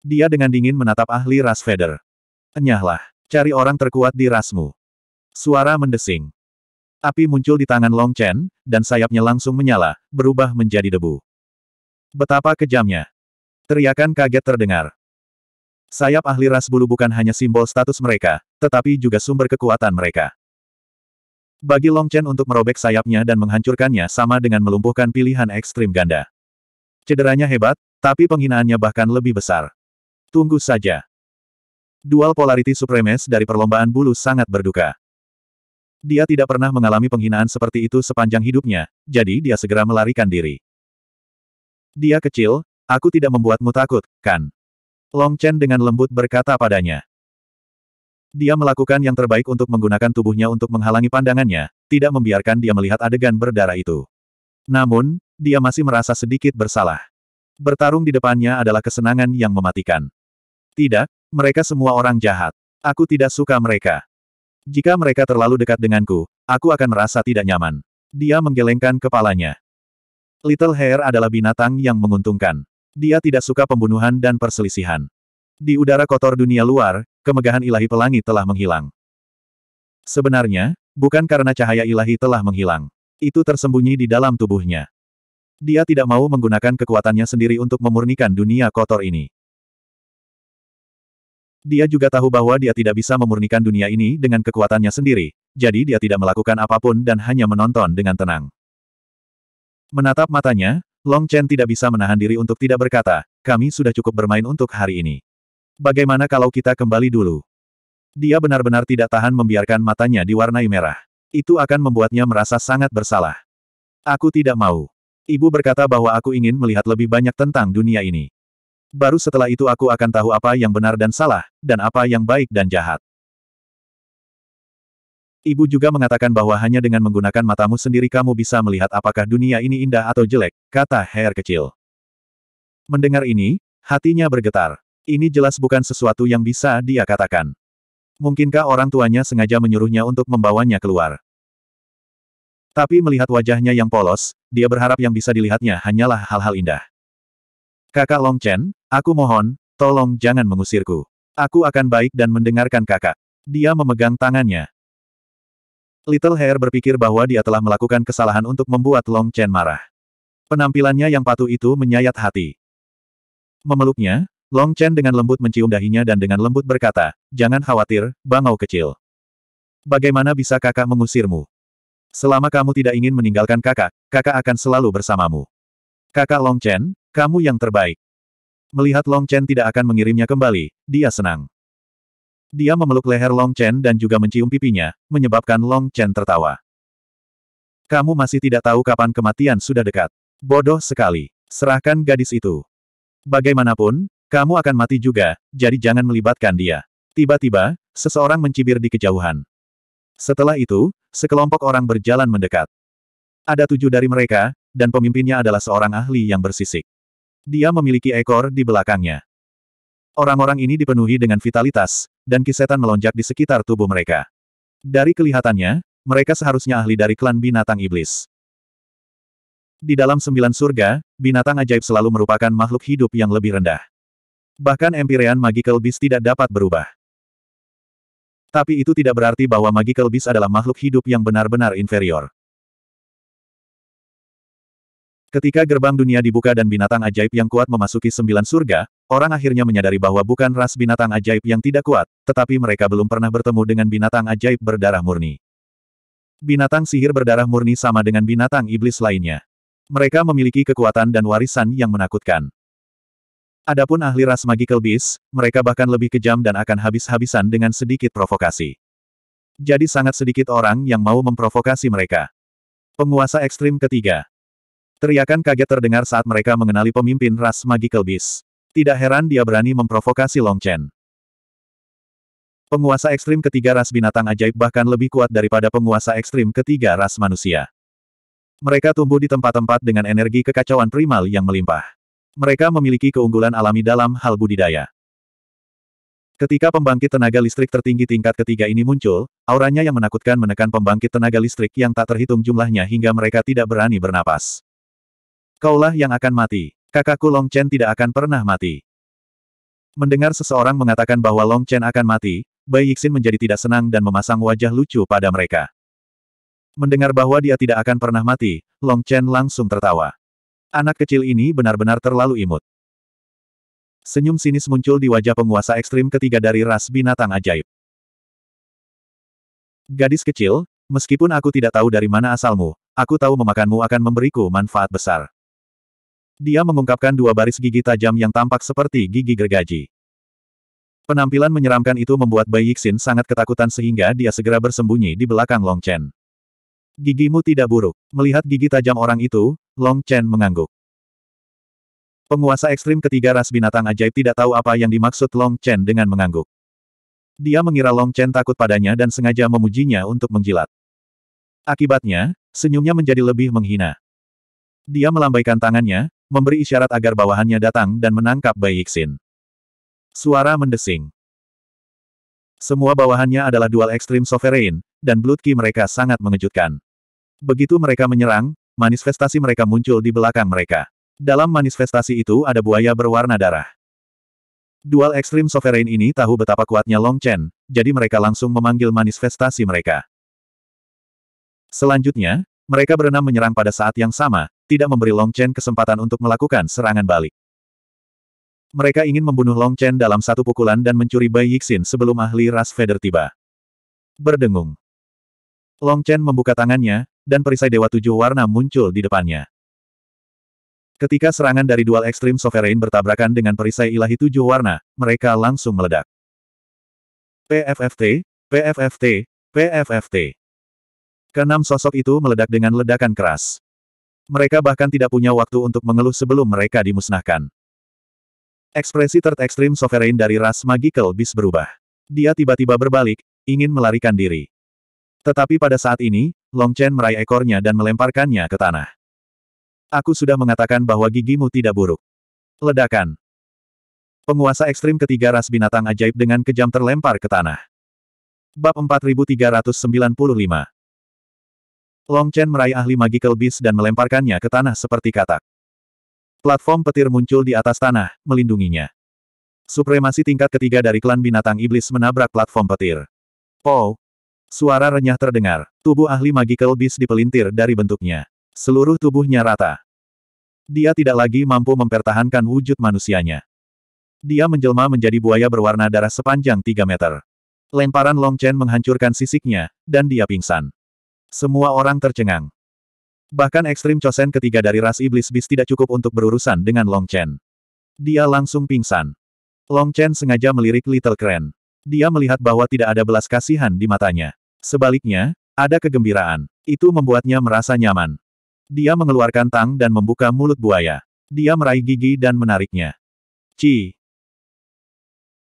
Dia dengan dingin menatap ahli ras feather. Enyahlah, cari orang terkuat di rasmu. Suara mendesing. Api muncul di tangan Long Chen, dan sayapnya langsung menyala, berubah menjadi debu. Betapa kejamnya. Teriakan kaget terdengar. Sayap ahli ras bulu bukan hanya simbol status mereka, tetapi juga sumber kekuatan mereka. Bagi Long Chen untuk merobek sayapnya dan menghancurkannya sama dengan melumpuhkan pilihan ekstrim ganda. Cederanya hebat, tapi penghinaannya bahkan lebih besar. Tunggu saja. Dual polarity supremes dari perlombaan bulu sangat berduka. Dia tidak pernah mengalami penghinaan seperti itu sepanjang hidupnya, jadi dia segera melarikan diri. Dia kecil, aku tidak membuatmu takut, kan? Long Chen dengan lembut berkata padanya. Dia melakukan yang terbaik untuk menggunakan tubuhnya untuk menghalangi pandangannya, tidak membiarkan dia melihat adegan berdarah itu. Namun, dia masih merasa sedikit bersalah. Bertarung di depannya adalah kesenangan yang mematikan. Tidak, mereka semua orang jahat. Aku tidak suka mereka. Jika mereka terlalu dekat denganku, aku akan merasa tidak nyaman. Dia menggelengkan kepalanya. Little Hair adalah binatang yang menguntungkan. Dia tidak suka pembunuhan dan perselisihan. Di udara kotor dunia luar, kemegahan ilahi pelangi telah menghilang. Sebenarnya, bukan karena cahaya ilahi telah menghilang. Itu tersembunyi di dalam tubuhnya. Dia tidak mau menggunakan kekuatannya sendiri untuk memurnikan dunia kotor ini. Dia juga tahu bahwa dia tidak bisa memurnikan dunia ini dengan kekuatannya sendiri, jadi dia tidak melakukan apapun dan hanya menonton dengan tenang. Menatap matanya, Long Chen tidak bisa menahan diri untuk tidak berkata, kami sudah cukup bermain untuk hari ini. Bagaimana kalau kita kembali dulu? Dia benar-benar tidak tahan membiarkan matanya diwarnai merah. Itu akan membuatnya merasa sangat bersalah. Aku tidak mau. Ibu berkata bahwa aku ingin melihat lebih banyak tentang dunia ini. Baru setelah itu aku akan tahu apa yang benar dan salah, dan apa yang baik dan jahat. Ibu juga mengatakan bahwa hanya dengan menggunakan matamu sendiri kamu bisa melihat apakah dunia ini indah atau jelek, kata Her kecil. Mendengar ini, hatinya bergetar. Ini jelas bukan sesuatu yang bisa dia katakan. Mungkinkah orang tuanya sengaja menyuruhnya untuk membawanya keluar? Tapi melihat wajahnya yang polos, dia berharap yang bisa dilihatnya hanyalah hal-hal indah. Kakak Long Chen, aku mohon, tolong jangan mengusirku. Aku akan baik dan mendengarkan kakak. Dia memegang tangannya. Little Hair berpikir bahwa dia telah melakukan kesalahan untuk membuat Long Chen marah. Penampilannya yang patuh itu menyayat hati. Memeluknya, Long Chen dengan lembut mencium dahinya dan dengan lembut berkata, Jangan khawatir, bangau kecil. Bagaimana bisa kakak mengusirmu? Selama kamu tidak ingin meninggalkan kakak, kakak akan selalu bersamamu. Kakak Long Chen, kamu yang terbaik. Melihat Long Chen tidak akan mengirimnya kembali, dia senang. Dia memeluk leher Long Chen dan juga mencium pipinya, menyebabkan Long Chen tertawa. Kamu masih tidak tahu kapan kematian sudah dekat. Bodoh sekali. Serahkan gadis itu. Bagaimanapun, kamu akan mati juga, jadi jangan melibatkan dia. Tiba-tiba, seseorang mencibir di kejauhan. Setelah itu, sekelompok orang berjalan mendekat. Ada tujuh dari mereka, dan pemimpinnya adalah seorang ahli yang bersisik. Dia memiliki ekor di belakangnya. Orang-orang ini dipenuhi dengan vitalitas, dan kisetan melonjak di sekitar tubuh mereka. Dari kelihatannya, mereka seharusnya ahli dari klan binatang iblis. Di dalam sembilan surga, binatang ajaib selalu merupakan makhluk hidup yang lebih rendah. Bahkan Empyrean Magical Beast tidak dapat berubah. Tapi itu tidak berarti bahwa Magical Beast adalah makhluk hidup yang benar-benar inferior. Ketika gerbang dunia dibuka dan binatang ajaib yang kuat memasuki sembilan surga, orang akhirnya menyadari bahwa bukan ras binatang ajaib yang tidak kuat, tetapi mereka belum pernah bertemu dengan binatang ajaib berdarah murni. Binatang sihir berdarah murni sama dengan binatang iblis lainnya. Mereka memiliki kekuatan dan warisan yang menakutkan. Adapun ahli ras magical beast, mereka bahkan lebih kejam dan akan habis-habisan dengan sedikit provokasi. Jadi sangat sedikit orang yang mau memprovokasi mereka. Penguasa ekstrim ketiga. Teriakan kaget terdengar saat mereka mengenali pemimpin ras Magical Beast. Tidak heran dia berani memprovokasi Long Chen. Penguasa ekstrim ketiga ras binatang ajaib bahkan lebih kuat daripada penguasa ekstrim ketiga ras manusia. Mereka tumbuh di tempat-tempat dengan energi kekacauan primal yang melimpah. Mereka memiliki keunggulan alami dalam hal budidaya. Ketika pembangkit tenaga listrik tertinggi tingkat ketiga ini muncul, auranya yang menakutkan menekan pembangkit tenaga listrik yang tak terhitung jumlahnya hingga mereka tidak berani bernapas. Kaulah yang akan mati. Kakakku Long Chen tidak akan pernah mati. Mendengar seseorang mengatakan bahwa Long Chen akan mati, Bai Yixin menjadi tidak senang dan memasang wajah lucu pada mereka. Mendengar bahwa dia tidak akan pernah mati, Long Chen langsung tertawa. Anak kecil ini benar-benar terlalu imut. Senyum sinis muncul di wajah penguasa ekstrim ketiga dari ras binatang ajaib. Gadis kecil, meskipun aku tidak tahu dari mana asalmu, aku tahu memakanmu akan memberiku manfaat besar. Dia mengungkapkan dua baris gigi tajam yang tampak seperti gigi gergaji. Penampilan menyeramkan itu membuat Bai Yixin sangat ketakutan sehingga dia segera bersembunyi di belakang Long Chen. Gigimu tidak buruk. Melihat gigi tajam orang itu, Long Chen mengangguk. Penguasa ekstrim ketiga ras binatang ajaib tidak tahu apa yang dimaksud Long Chen dengan mengangguk. Dia mengira Long Chen takut padanya dan sengaja memujinya untuk menjilat. Akibatnya, senyumnya menjadi lebih menghina. Dia melambaikan tangannya, memberi isyarat agar bawahannya datang dan menangkap Bai Yixin. Suara mendesing. Semua bawahannya adalah dual ekstrim sovereign, dan blood key mereka sangat mengejutkan. Begitu mereka menyerang, manifestasi mereka muncul di belakang mereka. Dalam manifestasi itu ada buaya berwarna darah. Dual ekstrim sovereign ini tahu betapa kuatnya Long Chen, jadi mereka langsung memanggil manifestasi mereka. Selanjutnya, mereka berenam menyerang pada saat yang sama, tidak memberi Long Chen kesempatan untuk melakukan serangan balik. Mereka ingin membunuh Long Chen dalam satu pukulan dan mencuri Bai Yixin sebelum ahli ras Feather tiba. Berdengung. Long Chen membuka tangannya, dan perisai Dewa Tujuh Warna muncul di depannya. Ketika serangan dari dual ekstrim Sovereign bertabrakan dengan perisai ilahi tujuh warna, mereka langsung meledak. PFFT, PFFT, PFFT. Keenam sosok itu meledak dengan ledakan keras. Mereka bahkan tidak punya waktu untuk mengeluh sebelum mereka dimusnahkan. Ekspresi Third Extreme Sovereign dari ras Magical Beast berubah. Dia tiba-tiba berbalik, ingin melarikan diri. Tetapi pada saat ini, Long Chen meraih ekornya dan melemparkannya ke tanah. Aku sudah mengatakan bahwa gigimu tidak buruk. Ledakan. Penguasa ekstrim ketiga ras binatang ajaib dengan kejam terlempar ke tanah. Bab 4395 Long Chen meraih ahli magical beast dan melemparkannya ke tanah seperti katak. Platform petir muncul di atas tanah, melindunginya. Supremasi tingkat ketiga dari klan binatang iblis menabrak platform petir. Pow! Suara renyah terdengar. Tubuh ahli magical beast dipelintir dari bentuknya. Seluruh tubuhnya rata. Dia tidak lagi mampu mempertahankan wujud manusianya. Dia menjelma menjadi buaya berwarna darah sepanjang 3 meter. Lemparan Long Chen menghancurkan sisiknya, dan dia pingsan. Semua orang tercengang. Bahkan ekstrim Chosen ketiga dari ras iblis bis tidak cukup untuk berurusan dengan Long Chen. Dia langsung pingsan. Long Chen sengaja melirik Little Crane. Dia melihat bahwa tidak ada belas kasihan di matanya. Sebaliknya, ada kegembiraan. Itu membuatnya merasa nyaman. Dia mengeluarkan tang dan membuka mulut buaya. Dia meraih gigi dan menariknya. Ci.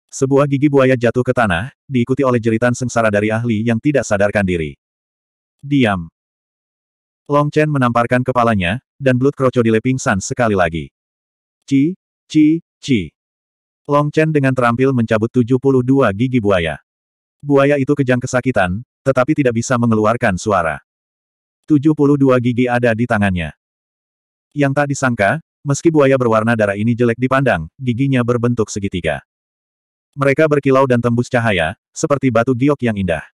Sebuah gigi buaya jatuh ke tanah, diikuti oleh jeritan sengsara dari ahli yang tidak sadarkan diri. Diam. Long Chen menamparkan kepalanya, dan Blood Crocodile pingsan sekali lagi. Ci, ci, ci. Long Chen dengan terampil mencabut 72 gigi buaya. Buaya itu kejang kesakitan, tetapi tidak bisa mengeluarkan suara. 72 gigi ada di tangannya. Yang tak disangka, meski buaya berwarna darah ini jelek dipandang, giginya berbentuk segitiga. Mereka berkilau dan tembus cahaya, seperti batu giok yang indah.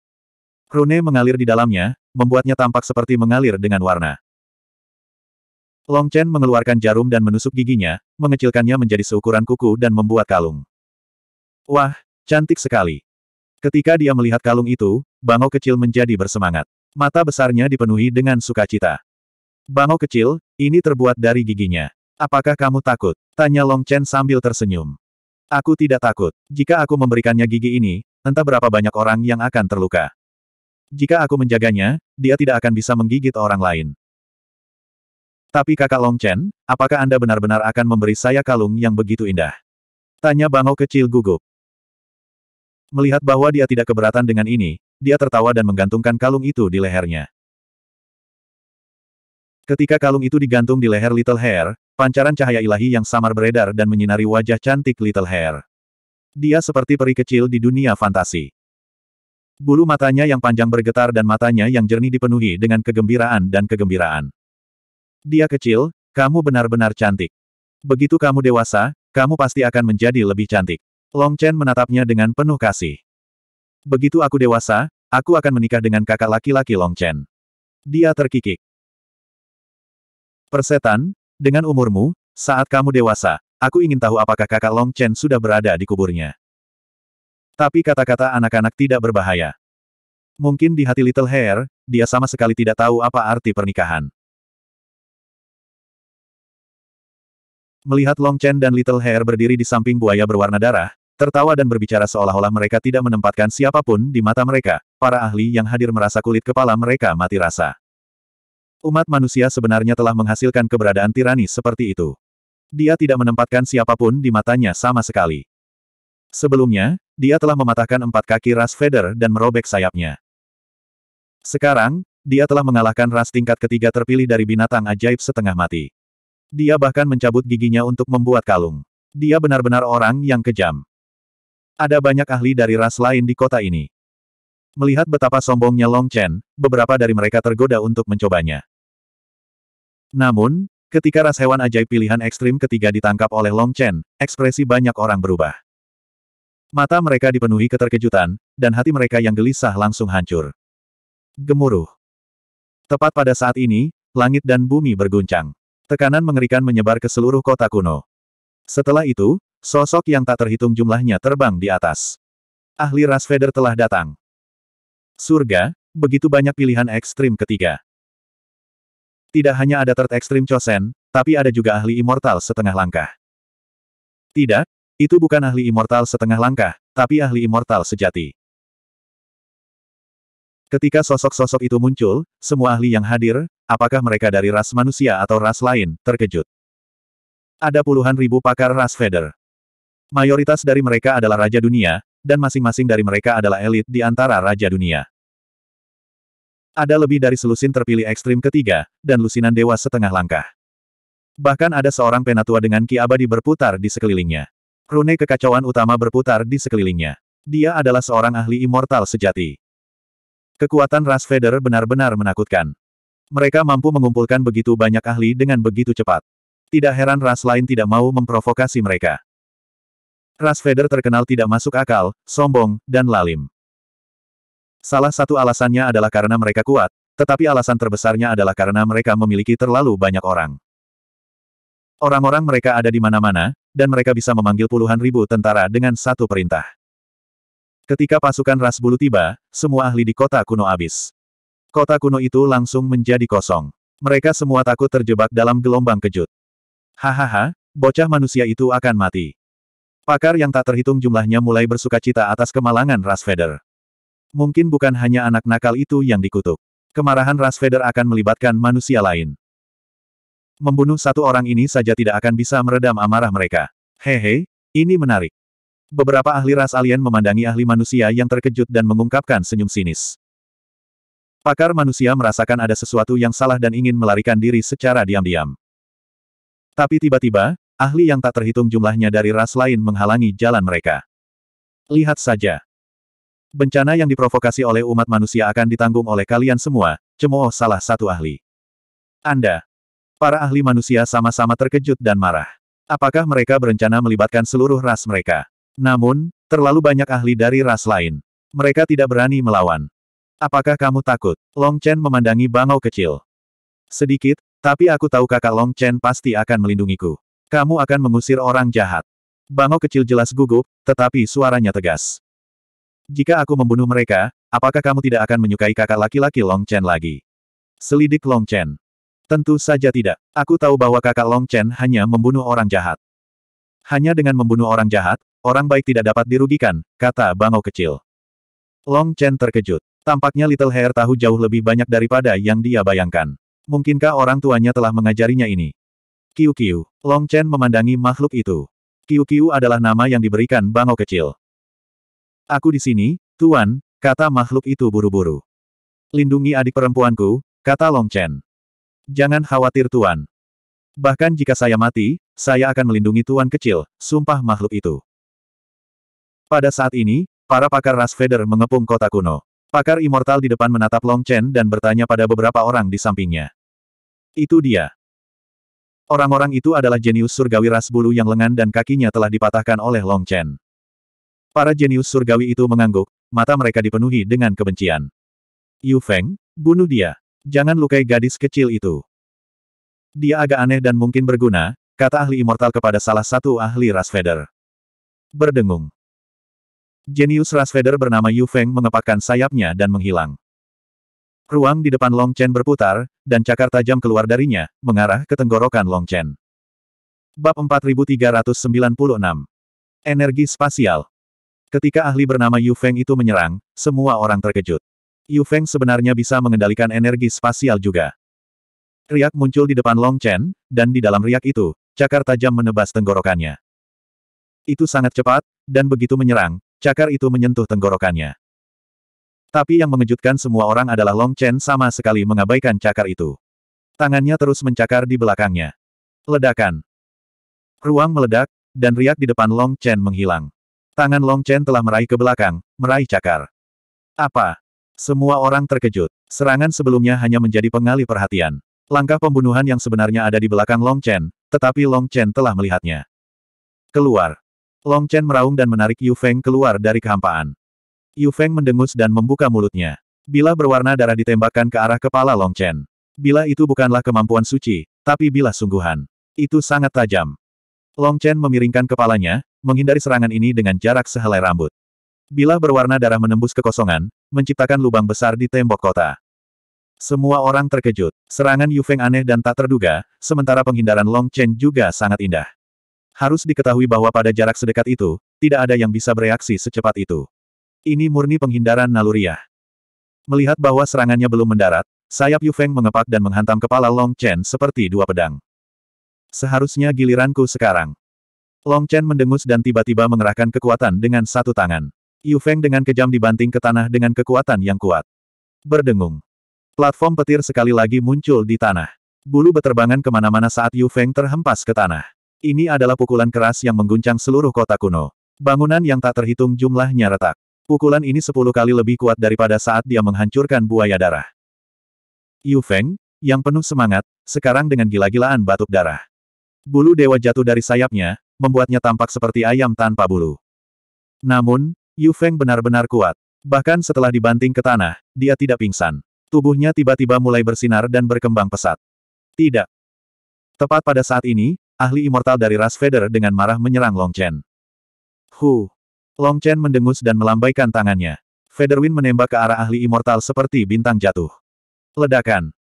Rune mengalir di dalamnya, membuatnya tampak seperti mengalir dengan warna. Long Chen mengeluarkan jarum dan menusuk giginya, mengecilkannya menjadi seukuran kuku dan membuat kalung. Wah, cantik sekali. Ketika dia melihat kalung itu, Bangau kecil menjadi bersemangat. Mata besarnya dipenuhi dengan sukacita. Bangau kecil, ini terbuat dari giginya. Apakah kamu takut? Tanya Long Chen sambil tersenyum. Aku tidak takut. Jika aku memberikannya gigi ini, entah berapa banyak orang yang akan terluka. Jika aku menjaganya, dia tidak akan bisa menggigit orang lain. Tapi kakak Long Chen, apakah Anda benar-benar akan memberi saya kalung yang begitu indah? Tanya Bangau kecil gugup. Melihat bahwa dia tidak keberatan dengan ini, dia tertawa dan menggantungkan kalung itu di lehernya. Ketika kalung itu digantung di leher Little Hair, pancaran cahaya ilahi yang samar beredar dan menyinari wajah cantik Little Hair. Dia seperti peri kecil di dunia fantasi. Bulu matanya yang panjang bergetar dan matanya yang jernih dipenuhi dengan kegembiraan dan kegembiraan. Dia kecil, kamu benar-benar cantik. Begitu kamu dewasa, kamu pasti akan menjadi lebih cantik. Long Chen menatapnya dengan penuh kasih. Begitu aku dewasa, aku akan menikah dengan kakak laki-laki Long Chen. Dia terkikik. Persetan, dengan umurmu, saat kamu dewasa, aku ingin tahu apakah kakak Long Chen sudah berada di kuburnya. Tapi kata-kata anak-anak tidak berbahaya. Mungkin di hati Little Hair, dia sama sekali tidak tahu apa arti pernikahan. Melihat Long Chen dan Little Hair berdiri di samping buaya berwarna darah, tertawa dan berbicara seolah-olah mereka tidak menempatkan siapapun di mata mereka, para ahli yang hadir merasa kulit kepala mereka mati rasa. Umat manusia sebenarnya telah menghasilkan keberadaan tirani seperti itu. Dia tidak menempatkan siapapun di matanya sama sekali. Sebelumnya, dia telah mematahkan empat kaki ras feather dan merobek sayapnya. Sekarang, dia telah mengalahkan ras tingkat ketiga terpilih dari binatang ajaib setengah mati. Dia bahkan mencabut giginya untuk membuat kalung. Dia benar-benar orang yang kejam. Ada banyak ahli dari ras lain di kota ini. Melihat betapa sombongnya Long Chen, beberapa dari mereka tergoda untuk mencobanya. Namun, ketika ras hewan ajaib pilihan ekstrim ketiga ditangkap oleh Long Chen, ekspresi banyak orang berubah. Mata mereka dipenuhi keterkejutan, dan hati mereka yang gelisah langsung hancur. Gemuruh. Tepat pada saat ini, langit dan bumi berguncang. Tekanan mengerikan menyebar ke seluruh kota kuno. Setelah itu, sosok yang tak terhitung jumlahnya terbang di atas. Ahli Ras Feder telah datang. Surga, begitu banyak pilihan ekstrim ketiga. Tidak hanya ada tert ekstrim Chosen, tapi ada juga ahli immortal setengah langkah. Tidak, itu bukan ahli immortal setengah langkah, tapi ahli immortal sejati. Ketika sosok-sosok itu muncul, semua ahli yang hadir, apakah mereka dari ras manusia atau ras lain, terkejut. Ada puluhan ribu pakar ras Feather. Mayoritas dari mereka adalah Raja Dunia, dan masing-masing dari mereka adalah elit di antara Raja Dunia. Ada lebih dari selusin terpilih ekstrim ketiga, dan lusinan dewa setengah langkah. Bahkan ada seorang penatua dengan ki abadi berputar di sekelilingnya. Rune kekacauan utama berputar di sekelilingnya. Dia adalah seorang ahli immortal sejati. Kekuatan Ras Feder benar-benar menakutkan. Mereka mampu mengumpulkan begitu banyak ahli dengan begitu cepat. Tidak heran ras lain tidak mau memprovokasi mereka. Ras Feder terkenal tidak masuk akal, sombong, dan lalim. Salah satu alasannya adalah karena mereka kuat, tetapi alasan terbesarnya adalah karena mereka memiliki terlalu banyak orang. Orang-orang mereka ada di mana-mana, dan mereka bisa memanggil puluhan ribu tentara dengan satu perintah. Ketika pasukan ras bulu tiba, semua ahli di kota kuno habis. Kota kuno itu langsung menjadi kosong. Mereka semua takut terjebak dalam gelombang kejut. Hahaha, bocah manusia itu akan mati. Pakar yang tak terhitung jumlahnya mulai bersuka cita atas kemalangan ras Vader. Mungkin bukan hanya anak nakal itu yang dikutuk. Kemarahan ras Vader akan melibatkan manusia lain membunuh satu orang ini saja tidak akan bisa meredam amarah mereka. Hehe, ini menarik. Beberapa ahli ras alien memandangi ahli manusia yang terkejut dan mengungkapkan senyum sinis. Pakar manusia merasakan ada sesuatu yang salah dan ingin melarikan diri secara diam-diam. Tapi tiba-tiba, ahli yang tak terhitung jumlahnya dari ras lain menghalangi jalan mereka. Lihat saja. Bencana yang diprovokasi oleh umat manusia akan ditanggung oleh kalian semua, cemooh salah satu ahli. Anda, Para ahli manusia sama-sama terkejut dan marah. Apakah mereka berencana melibatkan seluruh ras mereka? Namun, terlalu banyak ahli dari ras lain. Mereka tidak berani melawan. Apakah kamu takut? Long Chen memandangi bangau kecil. Sedikit, tapi aku tahu kakak Long Chen pasti akan melindungiku. Kamu akan mengusir orang jahat. Bangau kecil jelas gugup, tetapi suaranya tegas. Jika aku membunuh mereka, apakah kamu tidak akan menyukai kakak laki-laki Long Chen lagi? Selidik Long Chen. Tentu saja tidak. Aku tahu bahwa kakak Long Chen hanya membunuh orang jahat. Hanya dengan membunuh orang jahat, orang baik tidak dapat dirugikan, kata Bangau kecil. Long Chen terkejut. Tampaknya Little Hair tahu jauh lebih banyak daripada yang dia bayangkan. Mungkinkah orang tuanya telah mengajarinya ini? Kiu Kiu. Long Chen memandangi makhluk itu. Kiu Kiu adalah nama yang diberikan Bangau kecil. Aku di sini, Tuan, kata makhluk itu buru-buru. Lindungi adik perempuanku, kata Long Chen. Jangan khawatir Tuan. Bahkan jika saya mati, saya akan melindungi Tuan kecil, sumpah makhluk itu. Pada saat ini, para pakar ras Feder mengepung kota kuno. Pakar immortal di depan menatap Long Chen dan bertanya pada beberapa orang di sampingnya. Itu dia. Orang-orang itu adalah jenius surgawi ras bulu yang lengan dan kakinya telah dipatahkan oleh Long Chen. Para jenius surgawi itu mengangguk, mata mereka dipenuhi dengan kebencian. Yu Feng, bunuh dia. Jangan lukai gadis kecil itu. Dia agak aneh dan mungkin berguna, kata ahli immortal kepada salah satu ahli Rasveder. Berdengung. Jenius Rasveder bernama Yu Feng mengepakkan sayapnya dan menghilang. Ruang di depan Long Chen berputar, dan cakar tajam keluar darinya, mengarah ke tenggorokan Long Chen. Bab 4396 Energi Spasial Ketika ahli bernama Yu Feng itu menyerang, semua orang terkejut. Yu Feng sebenarnya bisa mengendalikan energi spasial juga. Riak muncul di depan Long Chen, dan di dalam riak itu, cakar tajam menebas tenggorokannya. Itu sangat cepat, dan begitu menyerang, cakar itu menyentuh tenggorokannya. Tapi yang mengejutkan semua orang adalah Long Chen sama sekali mengabaikan cakar itu. Tangannya terus mencakar di belakangnya. Ledakan. Ruang meledak, dan riak di depan Long Chen menghilang. Tangan Long Chen telah meraih ke belakang, meraih cakar. Apa? Semua orang terkejut. Serangan sebelumnya hanya menjadi pengali perhatian. Langkah pembunuhan yang sebenarnya ada di belakang Long Chen, tetapi Long Chen telah melihatnya. Keluar. Long Chen meraung dan menarik Yu Feng keluar dari kehampaan. Yu Feng mendengus dan membuka mulutnya. Bila berwarna darah ditembakkan ke arah kepala Long Chen. Bila itu bukanlah kemampuan suci, tapi bila sungguhan. Itu sangat tajam. Long Chen memiringkan kepalanya, menghindari serangan ini dengan jarak sehelai rambut. Bilah berwarna darah menembus kekosongan, menciptakan lubang besar di tembok kota. Semua orang terkejut. Serangan Yu Feng aneh dan tak terduga, sementara penghindaran Long Chen juga sangat indah. Harus diketahui bahwa pada jarak sedekat itu, tidak ada yang bisa bereaksi secepat itu. Ini murni penghindaran naluriah. Melihat bahwa serangannya belum mendarat, sayap Yu Feng mengepak dan menghantam kepala Long Chen seperti dua pedang. Seharusnya giliranku sekarang. Long Chen mendengus dan tiba-tiba mengerahkan kekuatan dengan satu tangan. Yu Feng dengan kejam dibanting ke tanah dengan kekuatan yang kuat. Berdengung. Platform petir sekali lagi muncul di tanah. Bulu beterbangan kemana-mana saat Yu Feng terhempas ke tanah. Ini adalah pukulan keras yang mengguncang seluruh kota kuno. Bangunan yang tak terhitung jumlahnya retak. Pukulan ini sepuluh kali lebih kuat daripada saat dia menghancurkan buaya darah. Yu Feng, yang penuh semangat, sekarang dengan gila-gilaan batuk darah. Bulu dewa jatuh dari sayapnya, membuatnya tampak seperti ayam tanpa bulu. Namun, Yu Feng benar-benar kuat. Bahkan setelah dibanting ke tanah, dia tidak pingsan. Tubuhnya tiba-tiba mulai bersinar dan berkembang pesat. Tidak. Tepat pada saat ini, ahli immortal dari ras Feder dengan marah menyerang Long Chen. Hu. Long Chen mendengus dan melambaikan tangannya. Federwin menembak ke arah ahli immortal seperti bintang jatuh. Ledakan.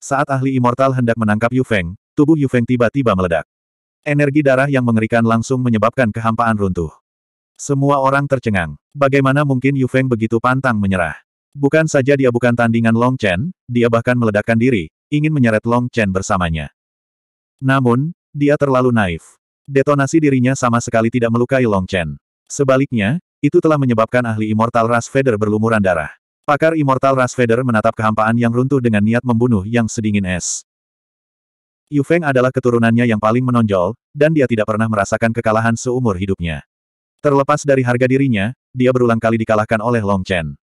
Saat ahli immortal hendak menangkap Yu Feng, tubuh Yu Feng tiba-tiba meledak. Energi darah yang mengerikan langsung menyebabkan kehampaan runtuh. Semua orang tercengang. Bagaimana mungkin Yu Feng begitu pantang menyerah? Bukan saja dia bukan tandingan Long Chen, dia bahkan meledakkan diri, ingin menyeret Long Chen bersamanya. Namun, dia terlalu naif. Detonasi dirinya sama sekali tidak melukai Long Chen. Sebaliknya, itu telah menyebabkan ahli Immortal ras Feder berlumuran darah. Pakar Immortal ras Feder menatap kehampaan yang runtuh dengan niat membunuh yang sedingin es. Yu Feng adalah keturunannya yang paling menonjol, dan dia tidak pernah merasakan kekalahan seumur hidupnya. Terlepas dari harga dirinya, dia berulang kali dikalahkan oleh Long Chen.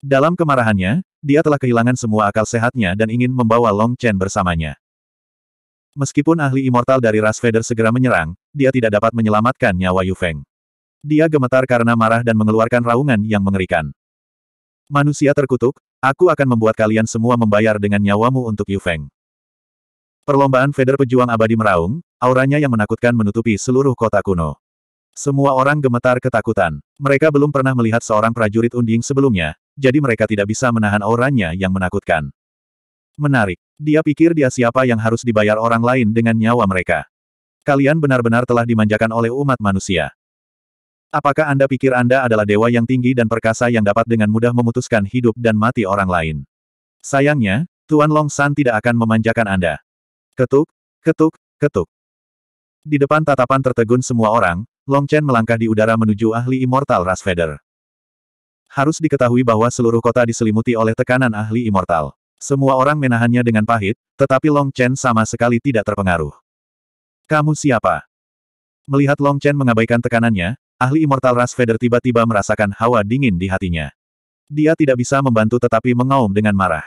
Dalam kemarahannya, dia telah kehilangan semua akal sehatnya dan ingin membawa Long Chen bersamanya. Meskipun ahli immortal dari ras Feder segera menyerang, dia tidak dapat menyelamatkan nyawa Yu Feng. Dia gemetar karena marah dan mengeluarkan raungan yang mengerikan. Manusia terkutuk, aku akan membuat kalian semua membayar dengan nyawamu untuk Yu Feng. Perlombaan Feder pejuang abadi meraung, auranya yang menakutkan menutupi seluruh kota kuno. Semua orang gemetar ketakutan. Mereka belum pernah melihat seorang prajurit unding sebelumnya, jadi mereka tidak bisa menahan auranya yang menakutkan. Menarik. Dia pikir dia siapa yang harus dibayar orang lain dengan nyawa mereka. Kalian benar-benar telah dimanjakan oleh umat manusia. Apakah Anda pikir Anda adalah dewa yang tinggi dan perkasa yang dapat dengan mudah memutuskan hidup dan mati orang lain? Sayangnya, Tuan Long San tidak akan memanjakan Anda. Ketuk, ketuk, ketuk. Di depan tatapan tertegun semua orang, Long Chen melangkah di udara menuju ahli immortal Ras Feather. Harus diketahui bahwa seluruh kota diselimuti oleh tekanan ahli immortal. Semua orang menahannya dengan pahit, tetapi Long Chen sama sekali tidak terpengaruh. Kamu siapa? Melihat Long Chen mengabaikan tekanannya, ahli immortal Ras Feather tiba-tiba merasakan hawa dingin di hatinya. Dia tidak bisa membantu tetapi mengaum dengan marah.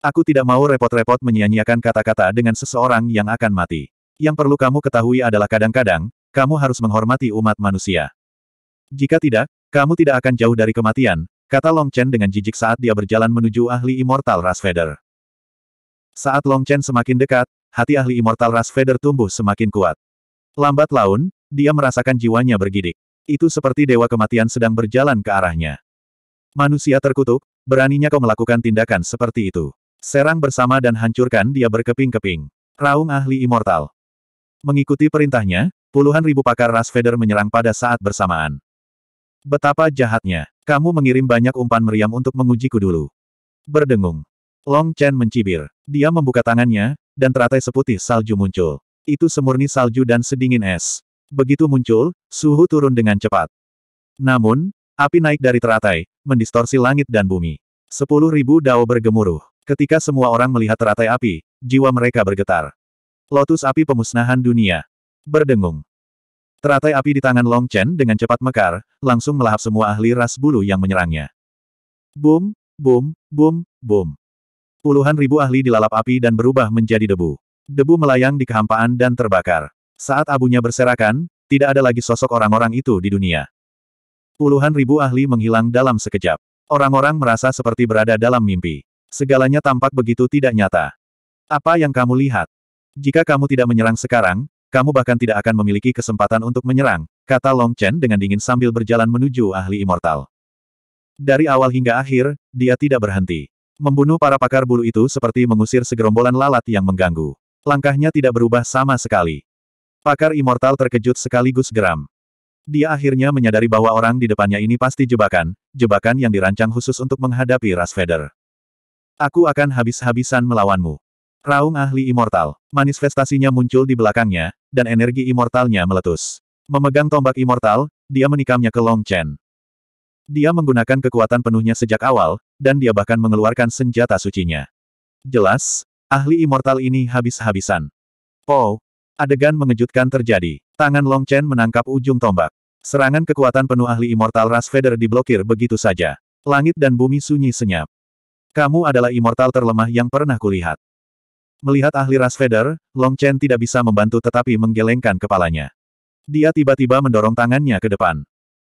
Aku tidak mau repot-repot menyia-nyiakan kata-kata dengan seseorang yang akan mati. Yang perlu kamu ketahui adalah kadang-kadang, kamu harus menghormati umat manusia. Jika tidak, kamu tidak akan jauh dari kematian, kata Long Chen dengan jijik saat dia berjalan menuju ahli immortal Ras Feather. Saat Long Chen semakin dekat, hati ahli immortal Ras Feather tumbuh semakin kuat. Lambat laun, dia merasakan jiwanya bergidik. Itu seperti dewa kematian sedang berjalan ke arahnya. Manusia terkutuk, beraninya kau melakukan tindakan seperti itu. Serang bersama dan hancurkan dia berkeping-keping. Raung ahli immortal. Mengikuti perintahnya, Puluhan ribu pakar ras Feder menyerang pada saat bersamaan. Betapa jahatnya. Kamu mengirim banyak umpan meriam untuk mengujiku dulu. Berdengung. Long Chen mencibir. Dia membuka tangannya, dan teratai seputih salju muncul. Itu semurni salju dan sedingin es. Begitu muncul, suhu turun dengan cepat. Namun, api naik dari teratai, mendistorsi langit dan bumi. Sepuluh ribu dao bergemuruh. Ketika semua orang melihat teratai api, jiwa mereka bergetar. Lotus api pemusnahan dunia, Berdengung. Teratai api di tangan Long Chen dengan cepat mekar, langsung melahap semua ahli ras bulu yang menyerangnya. Boom, boom, boom, boom. Puluhan ribu ahli dilalap api dan berubah menjadi debu. Debu melayang di kehampaan dan terbakar. Saat abunya berserakan, tidak ada lagi sosok orang-orang itu di dunia. Puluhan ribu ahli menghilang dalam sekejap. Orang-orang merasa seperti berada dalam mimpi. Segalanya tampak begitu tidak nyata. Apa yang kamu lihat? Jika kamu tidak menyerang sekarang, kamu bahkan tidak akan memiliki kesempatan untuk menyerang, kata Long Chen dengan dingin sambil berjalan menuju ahli immortal. Dari awal hingga akhir, dia tidak berhenti. Membunuh para pakar bulu itu seperti mengusir segerombolan lalat yang mengganggu. Langkahnya tidak berubah sama sekali. Pakar immortal terkejut sekaligus geram. Dia akhirnya menyadari bahwa orang di depannya ini pasti jebakan, jebakan yang dirancang khusus untuk menghadapi Ras feather. Aku akan habis-habisan melawanmu. Raung ahli immortal. Manifestasinya muncul di belakangnya, dan energi immortalnya meletus. Memegang tombak immortal, dia menikamnya ke Long Chen. Dia menggunakan kekuatan penuhnya sejak awal, dan dia bahkan mengeluarkan senjata sucinya. Jelas, ahli immortal ini habis-habisan. Oh, adegan mengejutkan terjadi. Tangan Long Chen menangkap ujung tombak. Serangan kekuatan penuh ahli immortal Ras Feder diblokir begitu saja. Langit dan bumi sunyi senyap. Kamu adalah immortal terlemah yang pernah kulihat. Melihat ahli ras Feder, Long Chen tidak bisa membantu tetapi menggelengkan kepalanya. Dia tiba-tiba mendorong tangannya ke depan.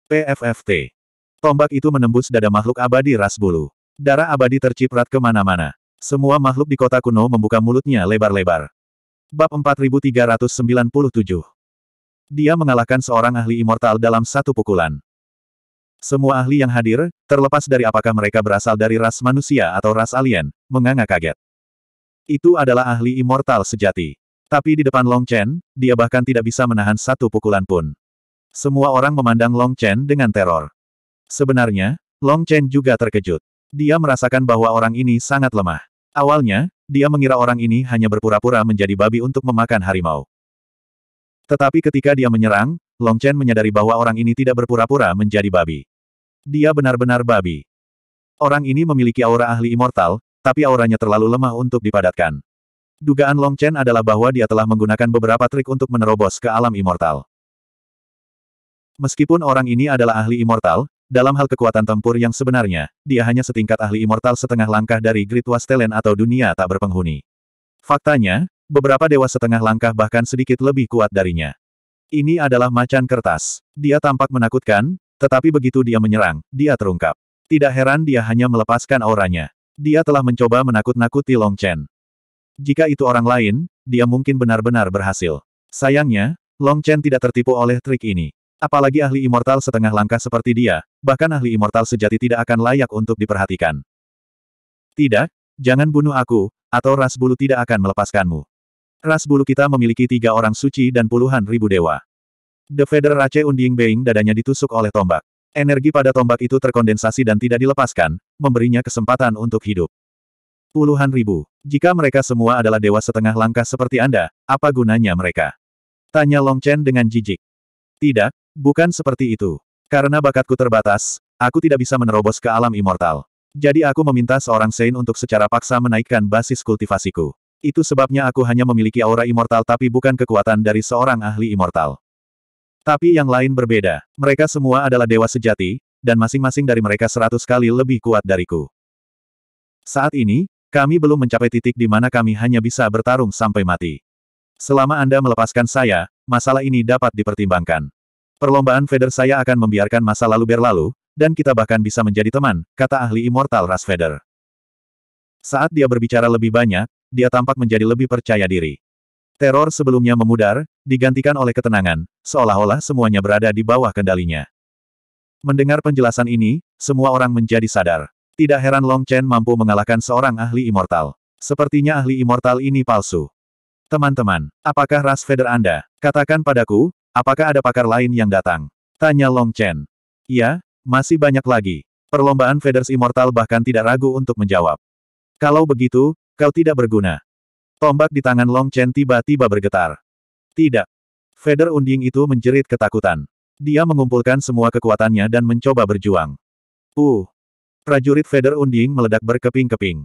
PFFT. Tombak itu menembus dada makhluk abadi ras bulu. Darah abadi terciprat kemana-mana. Semua makhluk di kota kuno membuka mulutnya lebar-lebar. Bab 4397. Dia mengalahkan seorang ahli immortal dalam satu pukulan. Semua ahli yang hadir, terlepas dari apakah mereka berasal dari ras manusia atau ras alien, menganga kaget. Itu adalah ahli immortal sejati. Tapi di depan Long Chen, dia bahkan tidak bisa menahan satu pukulan pun. Semua orang memandang Long Chen dengan teror. Sebenarnya, Long Chen juga terkejut. Dia merasakan bahwa orang ini sangat lemah. Awalnya, dia mengira orang ini hanya berpura-pura menjadi babi untuk memakan harimau. Tetapi ketika dia menyerang, Long Chen menyadari bahwa orang ini tidak berpura-pura menjadi babi. Dia benar-benar babi. Orang ini memiliki aura ahli immortal, tapi auranya terlalu lemah untuk dipadatkan. Dugaan Long Chen adalah bahwa dia telah menggunakan beberapa trik untuk menerobos ke alam immortal. Meskipun orang ini adalah ahli immortal, dalam hal kekuatan tempur yang sebenarnya, dia hanya setingkat ahli immortal setengah langkah dari Great Wastelen atau dunia tak berpenghuni. Faktanya, beberapa dewa setengah langkah bahkan sedikit lebih kuat darinya. Ini adalah macan kertas. Dia tampak menakutkan, tetapi begitu dia menyerang, dia terungkap. Tidak heran dia hanya melepaskan auranya. Dia telah mencoba menakut-nakuti Long Chen. Jika itu orang lain, dia mungkin benar-benar berhasil. Sayangnya, Long Chen tidak tertipu oleh trik ini. Apalagi ahli immortal setengah langkah seperti dia, bahkan ahli immortal sejati tidak akan layak untuk diperhatikan. Tidak, jangan bunuh aku, atau ras bulu tidak akan melepaskanmu. Ras bulu kita memiliki tiga orang suci dan puluhan ribu dewa. The Feather Rache Unding Being dadanya ditusuk oleh tombak. Energi pada tombak itu terkondensasi dan tidak dilepaskan, memberinya kesempatan untuk hidup. Puluhan ribu. Jika mereka semua adalah dewa setengah langkah seperti Anda, apa gunanya mereka? Tanya Long Chen dengan jijik. Tidak, bukan seperti itu. Karena bakatku terbatas, aku tidak bisa menerobos ke alam immortal. Jadi aku meminta seorang Saint untuk secara paksa menaikkan basis kultivasiku. Itu sebabnya aku hanya memiliki aura immortal tapi bukan kekuatan dari seorang ahli immortal. Tapi yang lain berbeda. Mereka semua adalah dewa sejati, dan masing-masing dari mereka seratus kali lebih kuat dariku. Saat ini, kami belum mencapai titik di mana kami hanya bisa bertarung sampai mati. Selama Anda melepaskan saya, masalah ini dapat dipertimbangkan. Perlombaan Feder saya akan membiarkan masa lalu berlalu, dan kita bahkan bisa menjadi teman, kata ahli Immortal Ras Vader. Saat dia berbicara lebih banyak, dia tampak menjadi lebih percaya diri. Teror sebelumnya memudar, digantikan oleh ketenangan, seolah-olah semuanya berada di bawah kendalinya. Mendengar penjelasan ini, semua orang menjadi sadar. Tidak heran Long Chen mampu mengalahkan seorang ahli immortal. Sepertinya ahli immortal ini palsu. Teman-teman, apakah ras feather Anda? Katakan padaku, apakah ada pakar lain yang datang? Tanya Long Chen. Iya, masih banyak lagi. Perlombaan Feathers Immortal bahkan tidak ragu untuk menjawab. Kalau begitu, kau tidak berguna. Tombak di tangan Long Chen tiba-tiba bergetar. Tidak. Feather unding itu menjerit ketakutan. Dia mengumpulkan semua kekuatannya dan mencoba berjuang. Uh. Prajurit Feather unding meledak berkeping-keping.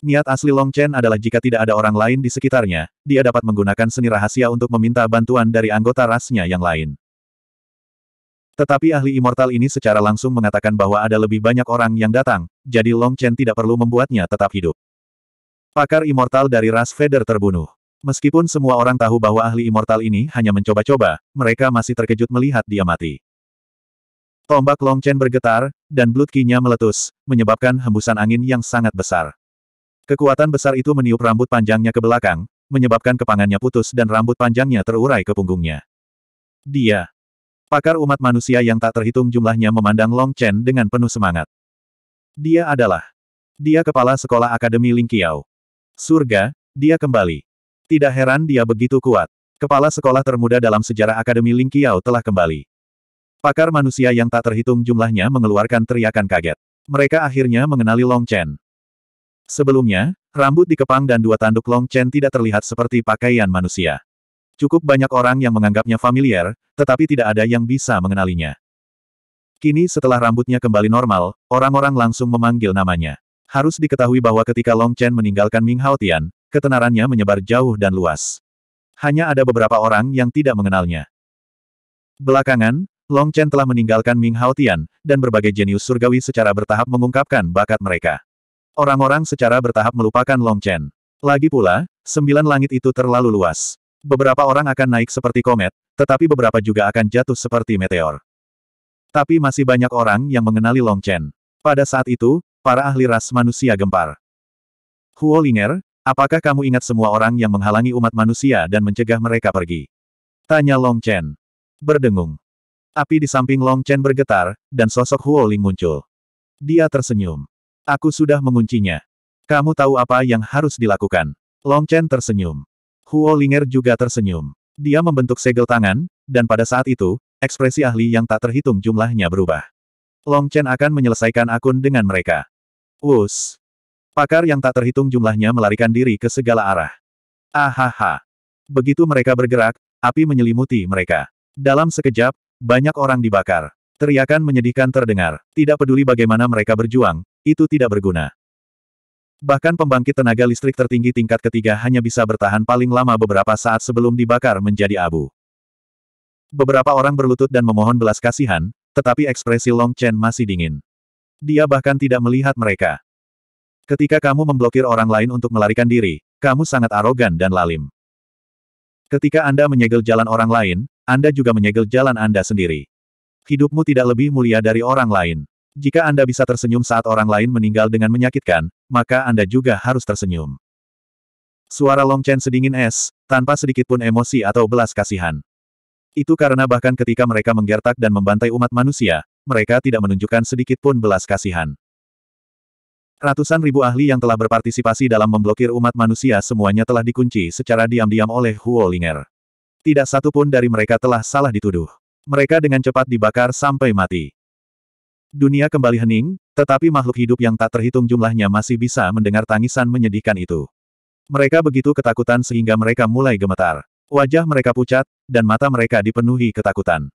Niat asli Long Chen adalah jika tidak ada orang lain di sekitarnya, dia dapat menggunakan seni rahasia untuk meminta bantuan dari anggota rasnya yang lain. Tetapi ahli immortal ini secara langsung mengatakan bahwa ada lebih banyak orang yang datang, jadi Long Chen tidak perlu membuatnya tetap hidup. Pakar immortal dari ras Feder terbunuh. Meskipun semua orang tahu bahwa ahli immortal ini hanya mencoba-coba, mereka masih terkejut melihat dia mati. Tombak Long Chen bergetar, dan blood kinya meletus, menyebabkan hembusan angin yang sangat besar. Kekuatan besar itu meniup rambut panjangnya ke belakang, menyebabkan kepangannya putus dan rambut panjangnya terurai ke punggungnya. Dia. Pakar umat manusia yang tak terhitung jumlahnya memandang Long Chen dengan penuh semangat. Dia adalah. Dia kepala sekolah Akademi Lingqiao. Surga, dia kembali. Tidak heran dia begitu kuat. Kepala sekolah termuda dalam sejarah Akademi Ling Qiao telah kembali. Pakar manusia yang tak terhitung jumlahnya mengeluarkan teriakan kaget. Mereka akhirnya mengenali Long Chen. Sebelumnya, rambut dikepang dan dua tanduk Long Chen tidak terlihat seperti pakaian manusia. Cukup banyak orang yang menganggapnya familiar, tetapi tidak ada yang bisa mengenalinya. Kini setelah rambutnya kembali normal, orang-orang langsung memanggil namanya. Harus diketahui bahwa ketika Long Chen meninggalkan Ming Haotian, ketenarannya menyebar jauh dan luas. Hanya ada beberapa orang yang tidak mengenalnya. Belakangan, Long Chen telah meninggalkan Ming Haotian, dan berbagai jenius surgawi secara bertahap mengungkapkan bakat mereka. Orang-orang secara bertahap melupakan Long Chen. Lagi pula, sembilan langit itu terlalu luas. Beberapa orang akan naik seperti komet, tetapi beberapa juga akan jatuh seperti meteor. Tapi masih banyak orang yang mengenali Long Chen. Pada saat itu, Para ahli ras manusia gempar. Huo Ling'er, apakah kamu ingat semua orang yang menghalangi umat manusia dan mencegah mereka pergi? Tanya Long Chen. Berdengung. Api di samping Long Chen bergetar, dan sosok Huo Ling muncul. Dia tersenyum. Aku sudah menguncinya. Kamu tahu apa yang harus dilakukan. Long Chen tersenyum. Huo Ling'er juga tersenyum. Dia membentuk segel tangan, dan pada saat itu, ekspresi ahli yang tak terhitung jumlahnya berubah. Long Chen akan menyelesaikan akun dengan mereka. Us. Pakar yang tak terhitung jumlahnya melarikan diri ke segala arah. Ahaha. Begitu mereka bergerak, api menyelimuti mereka. Dalam sekejap, banyak orang dibakar. Teriakan menyedihkan terdengar. Tidak peduli bagaimana mereka berjuang, itu tidak berguna. Bahkan pembangkit tenaga listrik tertinggi tingkat ketiga hanya bisa bertahan paling lama beberapa saat sebelum dibakar menjadi abu. Beberapa orang berlutut dan memohon belas kasihan, tetapi ekspresi Long Chen masih dingin dia bahkan tidak melihat mereka. Ketika kamu memblokir orang lain untuk melarikan diri, kamu sangat arogan dan lalim. Ketika Anda menyegel jalan orang lain, Anda juga menyegel jalan Anda sendiri. Hidupmu tidak lebih mulia dari orang lain. Jika Anda bisa tersenyum saat orang lain meninggal dengan menyakitkan, maka Anda juga harus tersenyum. Suara Long Chen sedingin es, tanpa sedikitpun emosi atau belas kasihan. Itu karena bahkan ketika mereka menggertak dan membantai umat manusia, mereka tidak menunjukkan sedikit pun belas kasihan. Ratusan ribu ahli yang telah berpartisipasi dalam memblokir umat manusia semuanya telah dikunci secara diam-diam oleh Huo Linger. Tidak satu pun dari mereka telah salah dituduh. Mereka dengan cepat dibakar sampai mati. Dunia kembali hening, tetapi makhluk hidup yang tak terhitung jumlahnya masih bisa mendengar tangisan menyedihkan itu. Mereka begitu ketakutan sehingga mereka mulai gemetar. Wajah mereka pucat, dan mata mereka dipenuhi ketakutan.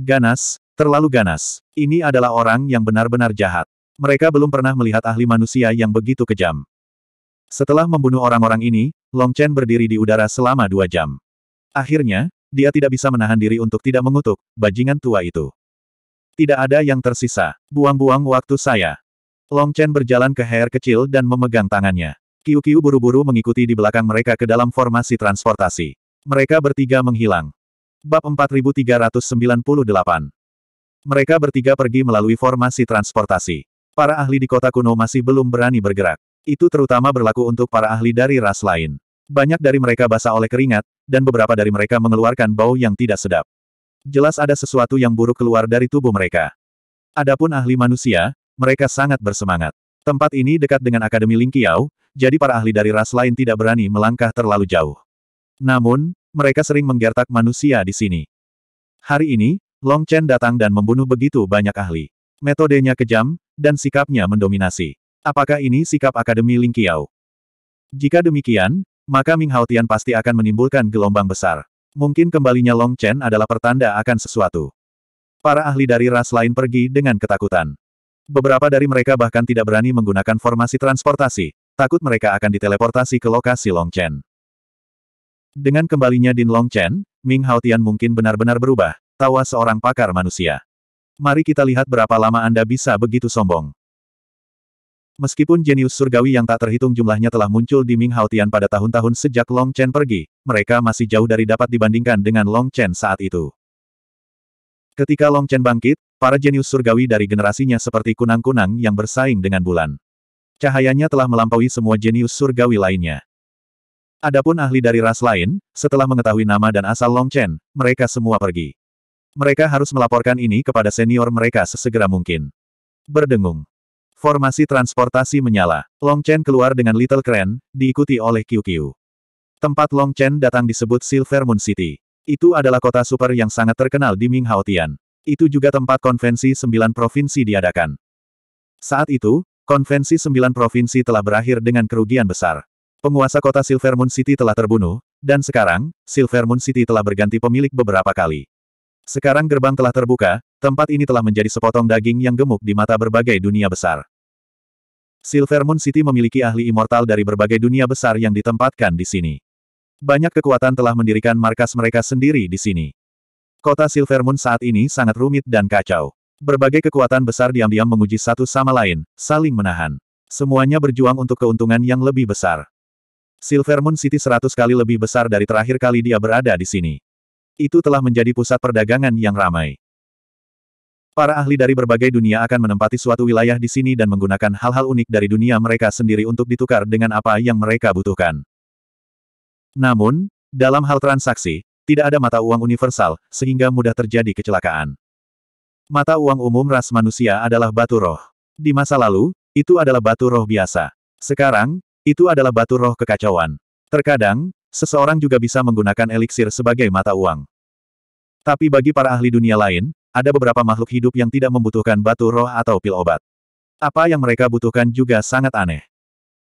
Ganas, terlalu ganas. Ini adalah orang yang benar-benar jahat. Mereka belum pernah melihat ahli manusia yang begitu kejam. Setelah membunuh orang-orang ini, Long Chen berdiri di udara selama dua jam. Akhirnya, dia tidak bisa menahan diri untuk tidak mengutuk, bajingan tua itu. Tidak ada yang tersisa, buang-buang waktu saya. Long Chen berjalan ke Hair kecil dan memegang tangannya. Kiu-kiu buru-buru mengikuti di belakang mereka ke dalam formasi transportasi. Mereka bertiga menghilang. Bab 4398 Mereka bertiga pergi melalui formasi transportasi. Para ahli di kota kuno masih belum berani bergerak. Itu terutama berlaku untuk para ahli dari ras lain. Banyak dari mereka basah oleh keringat, dan beberapa dari mereka mengeluarkan bau yang tidak sedap. Jelas ada sesuatu yang buruk keluar dari tubuh mereka. Adapun ahli manusia, mereka sangat bersemangat. Tempat ini dekat dengan Akademi Lingqiao, jadi para ahli dari ras lain tidak berani melangkah terlalu jauh. Namun, mereka sering menggertak manusia di sini. Hari ini, Long Chen datang dan membunuh begitu banyak ahli. Metodenya kejam, dan sikapnya mendominasi. Apakah ini sikap Akademi Ling Qiao? Jika demikian, maka Ming Haotian pasti akan menimbulkan gelombang besar. Mungkin kembalinya Long Chen adalah pertanda akan sesuatu. Para ahli dari ras lain pergi dengan ketakutan. Beberapa dari mereka bahkan tidak berani menggunakan formasi transportasi, takut mereka akan diteleportasi ke lokasi Long Chen. Dengan kembalinya Din Long Chen, Ming Haotian mungkin benar-benar berubah, tawa seorang pakar manusia. Mari kita lihat berapa lama Anda bisa begitu sombong. Meskipun jenius surgawi yang tak terhitung jumlahnya telah muncul di Ming Haotian pada tahun-tahun sejak Long Chen pergi, mereka masih jauh dari dapat dibandingkan dengan Long Chen saat itu. Ketika Long Chen bangkit, para jenius surgawi dari generasinya seperti kunang-kunang yang bersaing dengan bulan. Cahayanya telah melampaui semua jenius surgawi lainnya. Adapun ahli dari ras lain, setelah mengetahui nama dan asal Long Chen, mereka semua pergi. Mereka harus melaporkan ini kepada senior mereka sesegera mungkin. Berdengung. Formasi transportasi menyala. Long Chen keluar dengan Little Crane, diikuti oleh QQ. Tempat Long Chen datang disebut Silver Moon City. Itu adalah kota super yang sangat terkenal di Ming Haotian. Itu juga tempat konvensi sembilan provinsi diadakan. Saat itu, konvensi sembilan provinsi telah berakhir dengan kerugian besar. Penguasa kota Silver Moon City telah terbunuh, dan sekarang, Silver Moon City telah berganti pemilik beberapa kali. Sekarang gerbang telah terbuka, tempat ini telah menjadi sepotong daging yang gemuk di mata berbagai dunia besar. Silver Moon City memiliki ahli immortal dari berbagai dunia besar yang ditempatkan di sini. Banyak kekuatan telah mendirikan markas mereka sendiri di sini. Kota Silver Moon saat ini sangat rumit dan kacau. Berbagai kekuatan besar diam-diam menguji satu sama lain, saling menahan. Semuanya berjuang untuk keuntungan yang lebih besar. Silver Moon City seratus kali lebih besar dari terakhir kali dia berada di sini. Itu telah menjadi pusat perdagangan yang ramai. Para ahli dari berbagai dunia akan menempati suatu wilayah di sini dan menggunakan hal-hal unik dari dunia mereka sendiri untuk ditukar dengan apa yang mereka butuhkan. Namun, dalam hal transaksi, tidak ada mata uang universal, sehingga mudah terjadi kecelakaan. Mata uang umum ras manusia adalah batu roh. Di masa lalu, itu adalah batu roh biasa. Sekarang, itu adalah batu roh kekacauan. Terkadang, seseorang juga bisa menggunakan eliksir sebagai mata uang. Tapi bagi para ahli dunia lain, ada beberapa makhluk hidup yang tidak membutuhkan batu roh atau pil obat. Apa yang mereka butuhkan juga sangat aneh.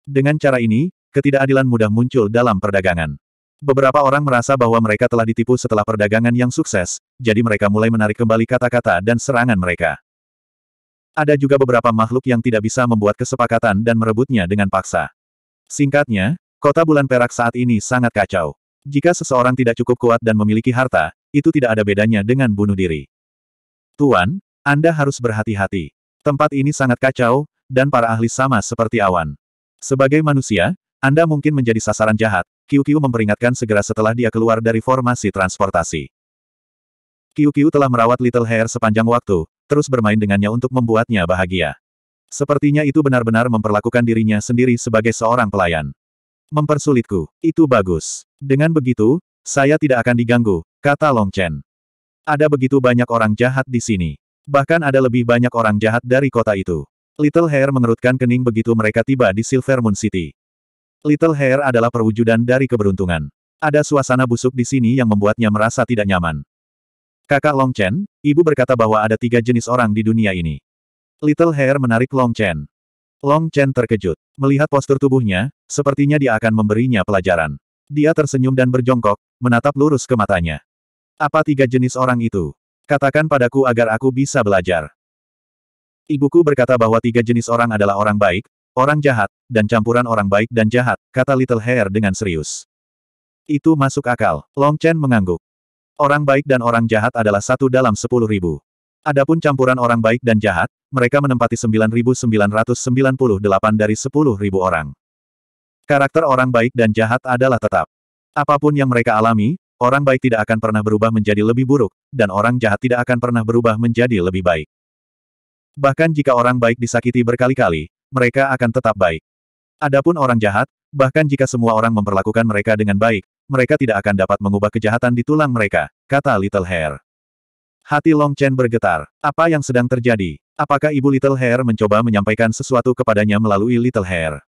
Dengan cara ini, ketidakadilan mudah muncul dalam perdagangan. Beberapa orang merasa bahwa mereka telah ditipu setelah perdagangan yang sukses, jadi mereka mulai menarik kembali kata-kata dan serangan mereka. Ada juga beberapa makhluk yang tidak bisa membuat kesepakatan dan merebutnya dengan paksa. Singkatnya, kota bulan perak saat ini sangat kacau. Jika seseorang tidak cukup kuat dan memiliki harta, itu tidak ada bedanya dengan bunuh diri. Tuan, Anda harus berhati-hati. Tempat ini sangat kacau, dan para ahli sama seperti awan. Sebagai manusia, Anda mungkin menjadi sasaran jahat, QQ memperingatkan segera setelah dia keluar dari formasi transportasi. QQ telah merawat Little Hair sepanjang waktu, terus bermain dengannya untuk membuatnya bahagia. Sepertinya itu benar-benar memperlakukan dirinya sendiri sebagai seorang pelayan. Mempersulitku, itu bagus. Dengan begitu, saya tidak akan diganggu, kata Long Chen. Ada begitu banyak orang jahat di sini. Bahkan ada lebih banyak orang jahat dari kota itu. Little Hair mengerutkan kening begitu mereka tiba di Silver Moon City. Little Hair adalah perwujudan dari keberuntungan. Ada suasana busuk di sini yang membuatnya merasa tidak nyaman. Kakak Long Chen, ibu berkata bahwa ada tiga jenis orang di dunia ini. Little Hair menarik Long Chen. Long Chen terkejut. Melihat postur tubuhnya, sepertinya dia akan memberinya pelajaran. Dia tersenyum dan berjongkok, menatap lurus ke matanya. Apa tiga jenis orang itu? Katakan padaku agar aku bisa belajar. Ibuku berkata bahwa tiga jenis orang adalah orang baik, orang jahat, dan campuran orang baik dan jahat, kata Little Hair dengan serius. Itu masuk akal. Long Chen mengangguk. Orang baik dan orang jahat adalah satu dalam sepuluh ribu. Adapun campuran orang baik dan jahat, mereka menempati 9.998 dari 10.000 orang. Karakter orang baik dan jahat adalah tetap. Apapun yang mereka alami, orang baik tidak akan pernah berubah menjadi lebih buruk, dan orang jahat tidak akan pernah berubah menjadi lebih baik. Bahkan jika orang baik disakiti berkali-kali, mereka akan tetap baik. Adapun orang jahat, bahkan jika semua orang memperlakukan mereka dengan baik, mereka tidak akan dapat mengubah kejahatan di tulang mereka, kata Little Hair. Hati Long Chen bergetar. Apa yang sedang terjadi? Apakah Ibu Little Hair mencoba menyampaikan sesuatu kepadanya melalui Little Hair?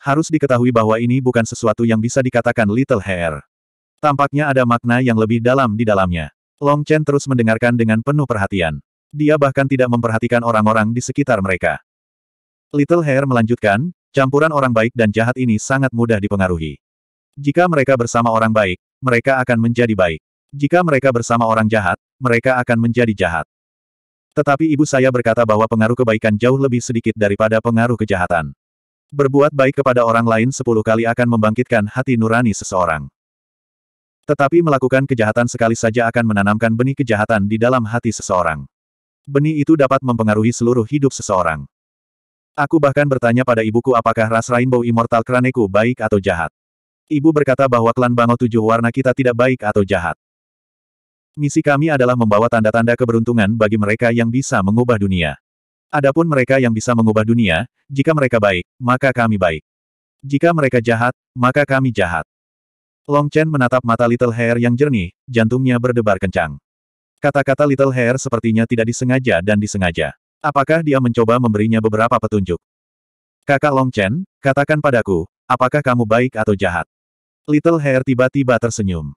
Harus diketahui bahwa ini bukan sesuatu yang bisa dikatakan Little Hair. Tampaknya ada makna yang lebih dalam di dalamnya. Long Chen terus mendengarkan dengan penuh perhatian. Dia bahkan tidak memperhatikan orang-orang di sekitar mereka. Little Hair melanjutkan, campuran orang baik dan jahat ini sangat mudah dipengaruhi. Jika mereka bersama orang baik, mereka akan menjadi baik. Jika mereka bersama orang jahat, mereka akan menjadi jahat. Tetapi ibu saya berkata bahwa pengaruh kebaikan jauh lebih sedikit daripada pengaruh kejahatan. Berbuat baik kepada orang lain sepuluh kali akan membangkitkan hati nurani seseorang. Tetapi melakukan kejahatan sekali saja akan menanamkan benih kejahatan di dalam hati seseorang. Benih itu dapat mempengaruhi seluruh hidup seseorang. Aku bahkan bertanya pada ibuku apakah ras Rainbow Immortal Kraneku baik atau jahat. Ibu berkata bahwa klan Bango Tujuh Warna kita tidak baik atau jahat. Misi kami adalah membawa tanda-tanda keberuntungan bagi mereka yang bisa mengubah dunia. Adapun mereka yang bisa mengubah dunia, jika mereka baik, maka kami baik. Jika mereka jahat, maka kami jahat. Long Chen menatap mata Little Hair yang jernih, jantungnya berdebar kencang. Kata-kata Little Hair sepertinya tidak disengaja dan disengaja. Apakah dia mencoba memberinya beberapa petunjuk? Kakak Long Chen, katakan padaku, apakah kamu baik atau jahat? Little Hair tiba-tiba tersenyum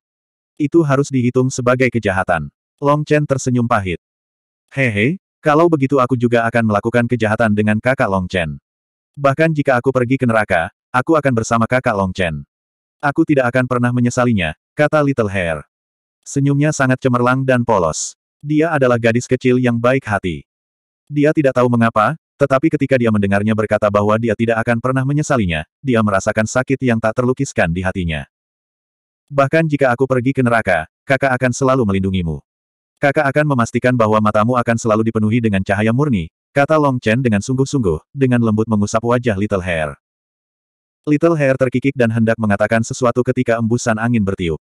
itu harus dihitung sebagai kejahatan. Long Chen tersenyum pahit. Hehe, kalau begitu aku juga akan melakukan kejahatan dengan kakak Long Chen. Bahkan jika aku pergi ke neraka, aku akan bersama kakak Long Chen. Aku tidak akan pernah menyesalinya, kata Little Hair. Senyumnya sangat cemerlang dan polos. Dia adalah gadis kecil yang baik hati. Dia tidak tahu mengapa, tetapi ketika dia mendengarnya berkata bahwa dia tidak akan pernah menyesalinya, dia merasakan sakit yang tak terlukiskan di hatinya. Bahkan jika aku pergi ke neraka, kakak akan selalu melindungimu. Kakak akan memastikan bahwa matamu akan selalu dipenuhi dengan cahaya murni, kata Long Chen dengan sungguh-sungguh, dengan lembut mengusap wajah Little Hair. Little Hair terkikik dan hendak mengatakan sesuatu ketika embusan angin bertiup.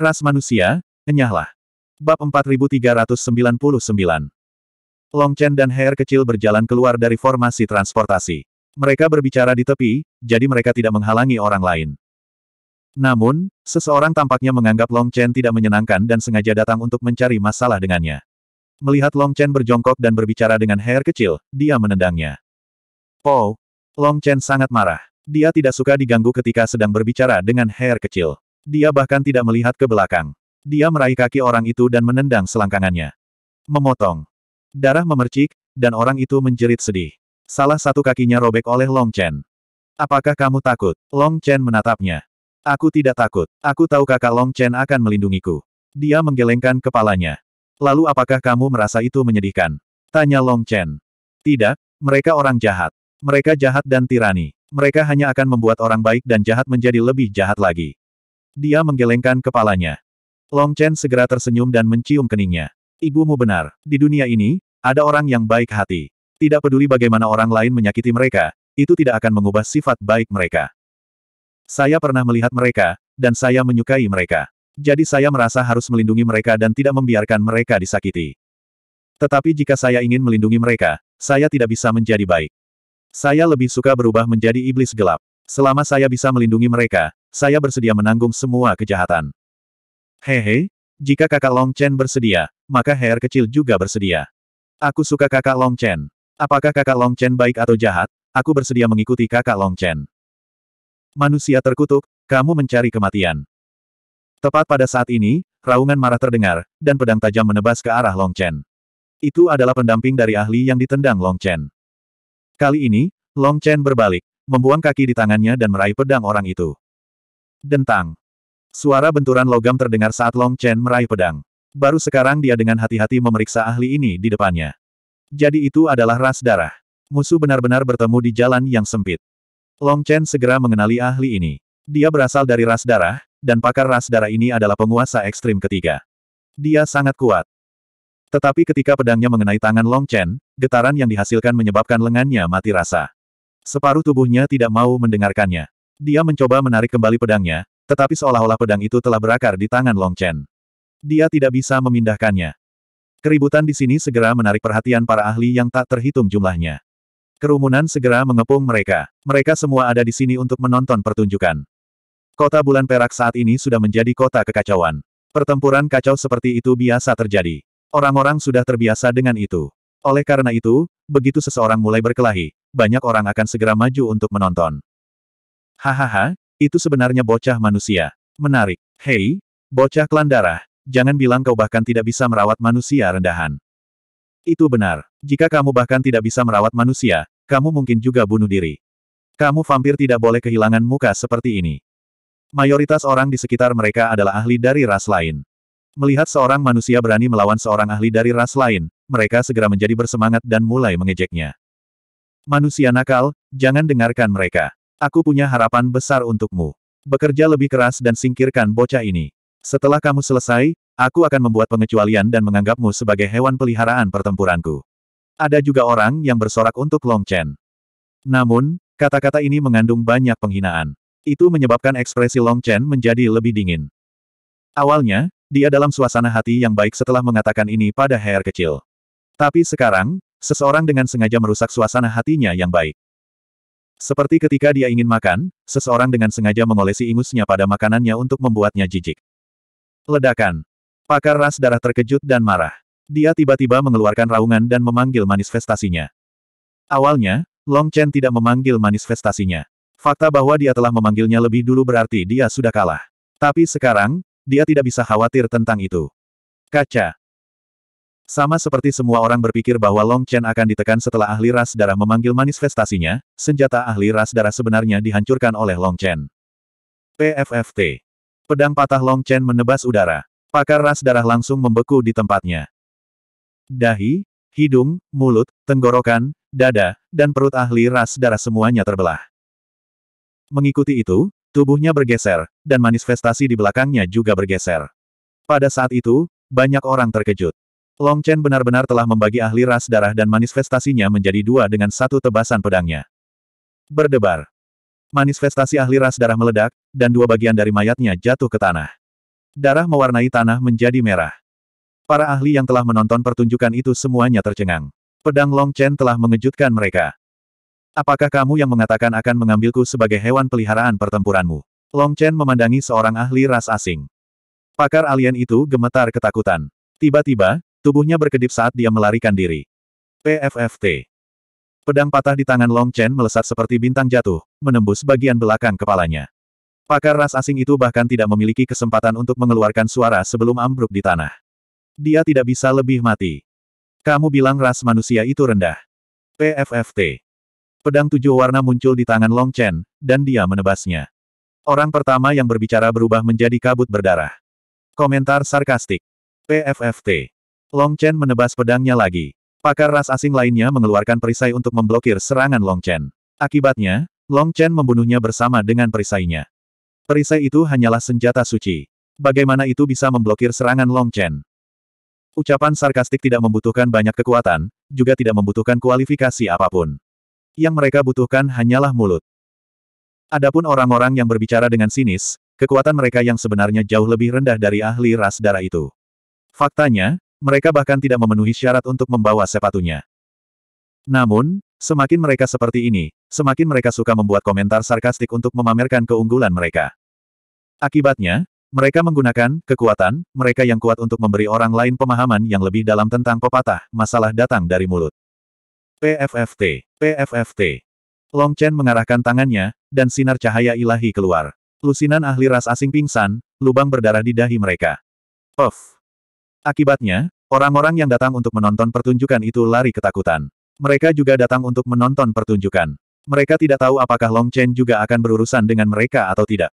Ras manusia, enyahlah. Bab 4399 Long Chen dan Hair kecil berjalan keluar dari formasi transportasi. Mereka berbicara di tepi, jadi mereka tidak menghalangi orang lain. Namun, seseorang tampaknya menganggap Long Chen tidak menyenangkan dan sengaja datang untuk mencari masalah dengannya. Melihat Long Chen berjongkok dan berbicara dengan hair kecil, dia menendangnya. Oh, Long Chen sangat marah. Dia tidak suka diganggu ketika sedang berbicara dengan hair kecil. Dia bahkan tidak melihat ke belakang. Dia meraih kaki orang itu dan menendang selangkangannya. Memotong. Darah memercik, dan orang itu menjerit sedih. Salah satu kakinya robek oleh Long Chen. Apakah kamu takut? Long Chen menatapnya. Aku tidak takut. Aku tahu kakak Long Chen akan melindungiku. Dia menggelengkan kepalanya. Lalu apakah kamu merasa itu menyedihkan? Tanya Long Chen. Tidak, mereka orang jahat. Mereka jahat dan tirani. Mereka hanya akan membuat orang baik dan jahat menjadi lebih jahat lagi. Dia menggelengkan kepalanya. Long Chen segera tersenyum dan mencium keningnya. Ibumu benar. Di dunia ini, ada orang yang baik hati. Tidak peduli bagaimana orang lain menyakiti mereka, itu tidak akan mengubah sifat baik mereka. Saya pernah melihat mereka, dan saya menyukai mereka. Jadi saya merasa harus melindungi mereka dan tidak membiarkan mereka disakiti. Tetapi jika saya ingin melindungi mereka, saya tidak bisa menjadi baik. Saya lebih suka berubah menjadi iblis gelap. Selama saya bisa melindungi mereka, saya bersedia menanggung semua kejahatan. Hehe, jika kakak Long Chen bersedia, maka Hair kecil juga bersedia. Aku suka kakak Long Chen. Apakah kakak Long Chen baik atau jahat? Aku bersedia mengikuti kakak Long Chen. Manusia terkutuk, kamu mencari kematian. Tepat pada saat ini, raungan marah terdengar, dan pedang tajam menebas ke arah Long Chen. Itu adalah pendamping dari ahli yang ditendang Long Chen. Kali ini, Long Chen berbalik, membuang kaki di tangannya dan meraih pedang orang itu. Dentang. Suara benturan logam terdengar saat Long Chen meraih pedang. Baru sekarang dia dengan hati-hati memeriksa ahli ini di depannya. Jadi itu adalah ras darah. Musuh benar-benar bertemu di jalan yang sempit. Long Chen segera mengenali ahli ini. Dia berasal dari ras darah, dan pakar ras darah ini adalah penguasa ekstrim ketiga. Dia sangat kuat. Tetapi ketika pedangnya mengenai tangan Long Chen, getaran yang dihasilkan menyebabkan lengannya mati rasa. Separuh tubuhnya tidak mau mendengarkannya. Dia mencoba menarik kembali pedangnya, tetapi seolah-olah pedang itu telah berakar di tangan Long Chen. Dia tidak bisa memindahkannya. Keributan di sini segera menarik perhatian para ahli yang tak terhitung jumlahnya. Kerumunan segera mengepung mereka. Mereka semua ada di sini untuk menonton pertunjukan. Kota bulan perak saat ini sudah menjadi kota kekacauan. Pertempuran kacau seperti itu biasa terjadi. Orang-orang sudah terbiasa dengan itu. Oleh karena itu, begitu seseorang mulai berkelahi, banyak orang akan segera maju untuk menonton. Hahaha, itu sebenarnya bocah manusia. Menarik. Hei, bocah klan darah, jangan bilang kau bahkan tidak bisa merawat manusia rendahan. Itu benar. Jika kamu bahkan tidak bisa merawat manusia, kamu mungkin juga bunuh diri. Kamu vampir tidak boleh kehilangan muka seperti ini. Mayoritas orang di sekitar mereka adalah ahli dari ras lain. Melihat seorang manusia berani melawan seorang ahli dari ras lain, mereka segera menjadi bersemangat dan mulai mengejeknya. Manusia nakal, jangan dengarkan mereka. Aku punya harapan besar untukmu. Bekerja lebih keras dan singkirkan bocah ini. Setelah kamu selesai, aku akan membuat pengecualian dan menganggapmu sebagai hewan peliharaan pertempuranku. Ada juga orang yang bersorak untuk Long Chen. Namun, kata-kata ini mengandung banyak penghinaan. Itu menyebabkan ekspresi Long Chen menjadi lebih dingin. Awalnya, dia dalam suasana hati yang baik setelah mengatakan ini pada Hair kecil. Tapi sekarang, seseorang dengan sengaja merusak suasana hatinya yang baik. Seperti ketika dia ingin makan, seseorang dengan sengaja mengolesi ingusnya pada makanannya untuk membuatnya jijik. Ledakan. Pakar ras darah terkejut dan marah. Dia tiba-tiba mengeluarkan raungan dan memanggil manifestasinya. Awalnya, Long Chen tidak memanggil manifestasinya. Fakta bahwa dia telah memanggilnya lebih dulu berarti dia sudah kalah. Tapi sekarang, dia tidak bisa khawatir tentang itu. Kaca. Sama seperti semua orang berpikir bahwa Long Chen akan ditekan setelah ahli ras darah memanggil manifestasinya, senjata ahli ras darah sebenarnya dihancurkan oleh Long Chen. PFFT. Pedang patah Long Chen menebas udara. Pakar ras darah langsung membeku di tempatnya. Dahi, hidung, mulut, tenggorokan, dada, dan perut ahli ras darah semuanya terbelah. Mengikuti itu, tubuhnya bergeser, dan manifestasi di belakangnya juga bergeser. Pada saat itu, banyak orang terkejut. Long Chen benar-benar telah membagi ahli ras darah dan manifestasinya menjadi dua dengan satu tebasan pedangnya. Berdebar. Manifestasi ahli ras darah meledak, dan dua bagian dari mayatnya jatuh ke tanah. Darah mewarnai tanah menjadi merah. Para ahli yang telah menonton pertunjukan itu semuanya tercengang. Pedang Long Chen telah mengejutkan mereka. Apakah kamu yang mengatakan akan mengambilku sebagai hewan peliharaan pertempuranmu? Long Chen memandangi seorang ahli ras asing. Pakar alien itu gemetar ketakutan. Tiba-tiba, tubuhnya berkedip saat dia melarikan diri. PFFT. Pedang patah di tangan Long Chen melesat seperti bintang jatuh, menembus bagian belakang kepalanya. Pakar ras asing itu bahkan tidak memiliki kesempatan untuk mengeluarkan suara sebelum ambruk di tanah. Dia tidak bisa lebih mati. Kamu bilang ras manusia itu rendah. PFFT. Pedang tujuh warna muncul di tangan Long Chen, dan dia menebasnya. Orang pertama yang berbicara berubah menjadi kabut berdarah. Komentar sarkastik. PFFT. Long Chen menebas pedangnya lagi. Pakar ras asing lainnya mengeluarkan perisai untuk memblokir serangan Long Chen. Akibatnya, Long Chen membunuhnya bersama dengan perisainya. Perisai itu hanyalah senjata suci. Bagaimana itu bisa memblokir serangan Long Chen? Ucapan sarkastik tidak membutuhkan banyak kekuatan, juga tidak membutuhkan kualifikasi apapun. Yang mereka butuhkan hanyalah mulut. Adapun orang-orang yang berbicara dengan sinis, kekuatan mereka yang sebenarnya jauh lebih rendah dari ahli ras darah itu. Faktanya, mereka bahkan tidak memenuhi syarat untuk membawa sepatunya. Namun, semakin mereka seperti ini, semakin mereka suka membuat komentar sarkastik untuk memamerkan keunggulan mereka. Akibatnya, mereka menggunakan kekuatan mereka yang kuat untuk memberi orang lain pemahaman yang lebih dalam tentang pepatah, masalah datang dari mulut. PFFT, PFFT. Long Chen mengarahkan tangannya, dan sinar cahaya ilahi keluar. Lusinan ahli ras asing pingsan, lubang berdarah di dahi mereka. Puff. Akibatnya, orang-orang yang datang untuk menonton pertunjukan itu lari ketakutan. Mereka juga datang untuk menonton pertunjukan. Mereka tidak tahu apakah Long Chen juga akan berurusan dengan mereka atau tidak.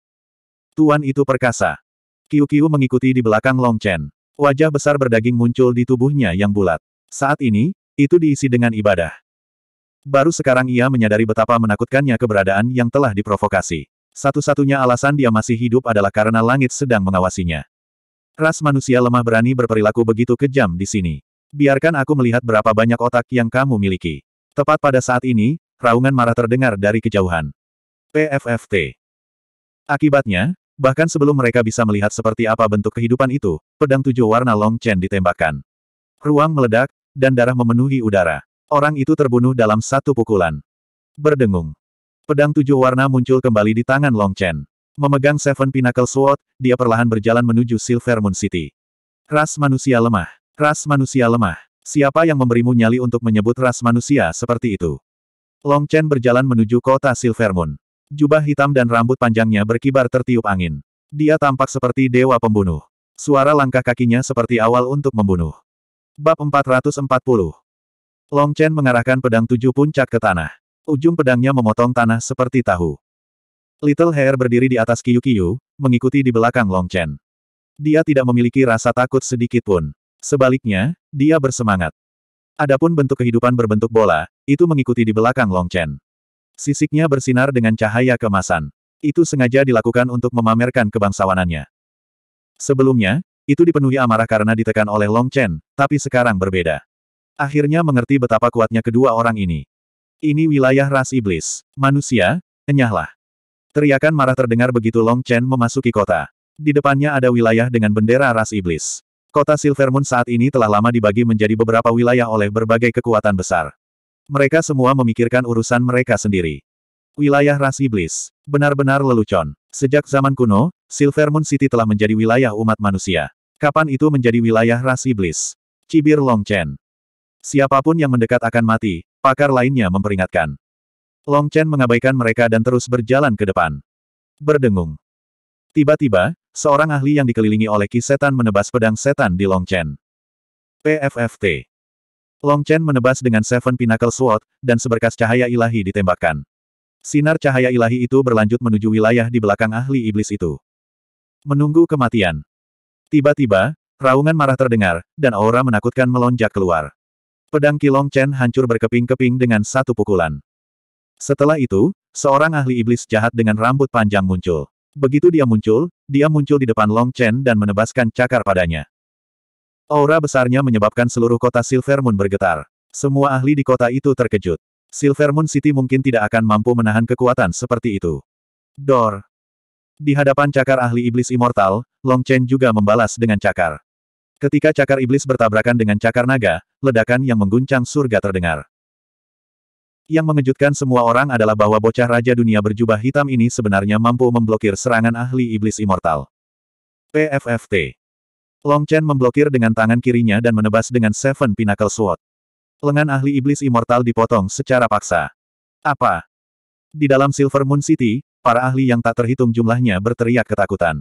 Tuan itu perkasa. Kiu-kiu mengikuti di belakang Long Chen. Wajah besar berdaging muncul di tubuhnya yang bulat. Saat ini, itu diisi dengan ibadah. Baru sekarang ia menyadari betapa menakutkannya keberadaan yang telah diprovokasi. Satu-satunya alasan dia masih hidup adalah karena langit sedang mengawasinya. Ras manusia lemah berani berperilaku begitu kejam di sini. Biarkan aku melihat berapa banyak otak yang kamu miliki. Tepat pada saat ini, raungan marah terdengar dari kejauhan. PFFT. Akibatnya, Bahkan sebelum mereka bisa melihat seperti apa bentuk kehidupan itu, pedang tujuh warna Long Chen ditembakkan. Ruang meledak, dan darah memenuhi udara. Orang itu terbunuh dalam satu pukulan. Berdengung. Pedang tujuh warna muncul kembali di tangan Long Chen. Memegang Seven Pinnacle Sword, dia perlahan berjalan menuju Silver Moon City. Ras manusia lemah. Ras manusia lemah. Siapa yang memberimu nyali untuk menyebut ras manusia seperti itu? Long Chen berjalan menuju kota Silver Moon. Jubah hitam dan rambut panjangnya berkibar tertiup angin. Dia tampak seperti dewa pembunuh. Suara langkah kakinya seperti awal untuk membunuh. Bab 440 Long Chen mengarahkan pedang tujuh puncak ke tanah. Ujung pedangnya memotong tanah seperti tahu. Little Hair berdiri di atas kiyu-kiyu, mengikuti di belakang Long Chen. Dia tidak memiliki rasa takut sedikit pun. Sebaliknya, dia bersemangat. Adapun bentuk kehidupan berbentuk bola, itu mengikuti di belakang Long Chen. Sisiknya bersinar dengan cahaya kemasan. Itu sengaja dilakukan untuk memamerkan kebangsawanannya. Sebelumnya, itu dipenuhi amarah karena ditekan oleh Long Chen, tapi sekarang berbeda. Akhirnya mengerti betapa kuatnya kedua orang ini. Ini wilayah ras iblis. Manusia, enyahlah. Teriakan marah terdengar begitu Long Chen memasuki kota. Di depannya ada wilayah dengan bendera ras iblis. Kota Silvermoon saat ini telah lama dibagi menjadi beberapa wilayah oleh berbagai kekuatan besar. Mereka semua memikirkan urusan mereka sendiri. Wilayah ras iblis. Benar-benar lelucon. Sejak zaman kuno, Silver Moon City telah menjadi wilayah umat manusia. Kapan itu menjadi wilayah ras iblis? Cibir Long Chen. Siapapun yang mendekat akan mati, pakar lainnya memperingatkan. Long Chen mengabaikan mereka dan terus berjalan ke depan. Berdengung. Tiba-tiba, seorang ahli yang dikelilingi oleh kisetan menebas pedang setan di Long Chen. PFFT. Long Chen menebas dengan Seven Pinnacle Sword, dan seberkas cahaya ilahi ditembakkan. Sinar cahaya ilahi itu berlanjut menuju wilayah di belakang ahli iblis itu. Menunggu kematian. Tiba-tiba, raungan marah terdengar, dan aura menakutkan melonjak keluar. Pedang Ki Long Chen hancur berkeping-keping dengan satu pukulan. Setelah itu, seorang ahli iblis jahat dengan rambut panjang muncul. Begitu dia muncul, dia muncul di depan Long Chen dan menebaskan cakar padanya. Aura besarnya menyebabkan seluruh kota Silver Moon bergetar. Semua ahli di kota itu terkejut. Silver Moon City mungkin tidak akan mampu menahan kekuatan seperti itu. Dor. Di hadapan cakar ahli iblis immortal, Long Chen juga membalas dengan cakar. Ketika cakar iblis bertabrakan dengan cakar naga, ledakan yang mengguncang surga terdengar. Yang mengejutkan semua orang adalah bahwa bocah raja dunia berjubah hitam ini sebenarnya mampu memblokir serangan ahli iblis immortal. PFFT Long Chen memblokir dengan tangan kirinya dan menebas dengan Seven Pinnacle Sword. Lengan ahli iblis immortal dipotong secara paksa. Apa? Di dalam Silver Moon City, para ahli yang tak terhitung jumlahnya berteriak ketakutan.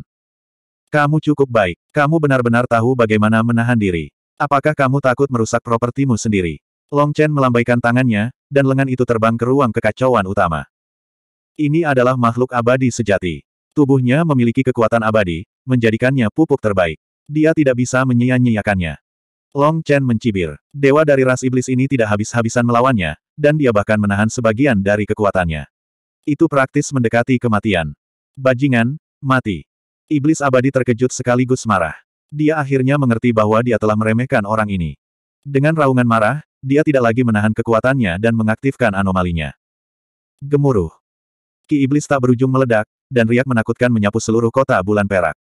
Kamu cukup baik. Kamu benar-benar tahu bagaimana menahan diri. Apakah kamu takut merusak propertimu sendiri? Long Chen melambaikan tangannya, dan lengan itu terbang ke ruang kekacauan utama. Ini adalah makhluk abadi sejati. Tubuhnya memiliki kekuatan abadi, menjadikannya pupuk terbaik. Dia tidak bisa menyia-nyiakannya. Long Chen mencibir. Dewa dari ras iblis ini tidak habis-habisan melawannya, dan dia bahkan menahan sebagian dari kekuatannya. Itu praktis mendekati kematian. Bajingan, mati. Iblis abadi terkejut sekaligus marah. Dia akhirnya mengerti bahwa dia telah meremehkan orang ini. Dengan raungan marah, dia tidak lagi menahan kekuatannya dan mengaktifkan anomalinya. Gemuruh. Ki iblis tak berujung meledak, dan riak menakutkan menyapu seluruh kota bulan perak.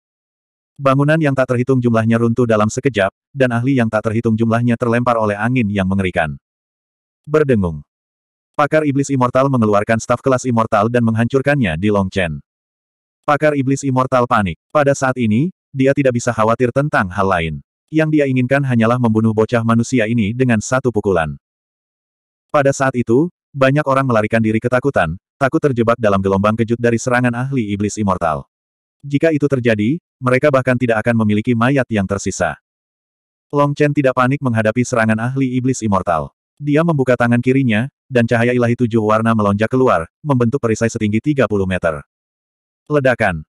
Bangunan yang tak terhitung jumlahnya runtuh dalam sekejap, dan ahli yang tak terhitung jumlahnya terlempar oleh angin yang mengerikan. Berdengung. Pakar Iblis Immortal mengeluarkan staf kelas Immortal dan menghancurkannya di Long Chen. Pakar Iblis Immortal panik. Pada saat ini, dia tidak bisa khawatir tentang hal lain. Yang dia inginkan hanyalah membunuh bocah manusia ini dengan satu pukulan. Pada saat itu, banyak orang melarikan diri ketakutan, takut terjebak dalam gelombang kejut dari serangan ahli Iblis Immortal. Jika itu terjadi, mereka bahkan tidak akan memiliki mayat yang tersisa. Long Chen tidak panik menghadapi serangan ahli iblis immortal. Dia membuka tangan kirinya, dan cahaya ilahi tujuh warna melonjak keluar, membentuk perisai setinggi 30 meter. Ledakan.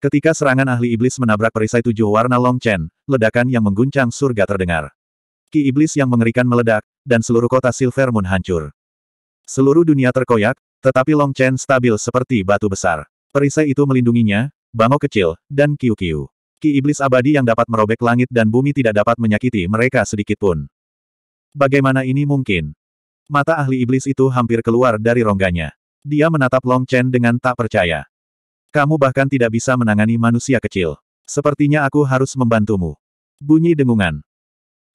Ketika serangan ahli iblis menabrak perisai tujuh warna Long Chen, ledakan yang mengguncang surga terdengar. Ki iblis yang mengerikan meledak, dan seluruh kota Silver Moon hancur. Seluruh dunia terkoyak, tetapi Long Chen stabil seperti batu besar. Perisai itu melindunginya, Bango kecil, dan kiu-kiu. Ki iblis abadi yang dapat merobek langit dan bumi tidak dapat menyakiti mereka sedikit pun. Bagaimana ini mungkin? Mata ahli iblis itu hampir keluar dari rongganya. Dia menatap Long Chen dengan tak percaya. Kamu bahkan tidak bisa menangani manusia kecil. Sepertinya aku harus membantumu. Bunyi dengungan.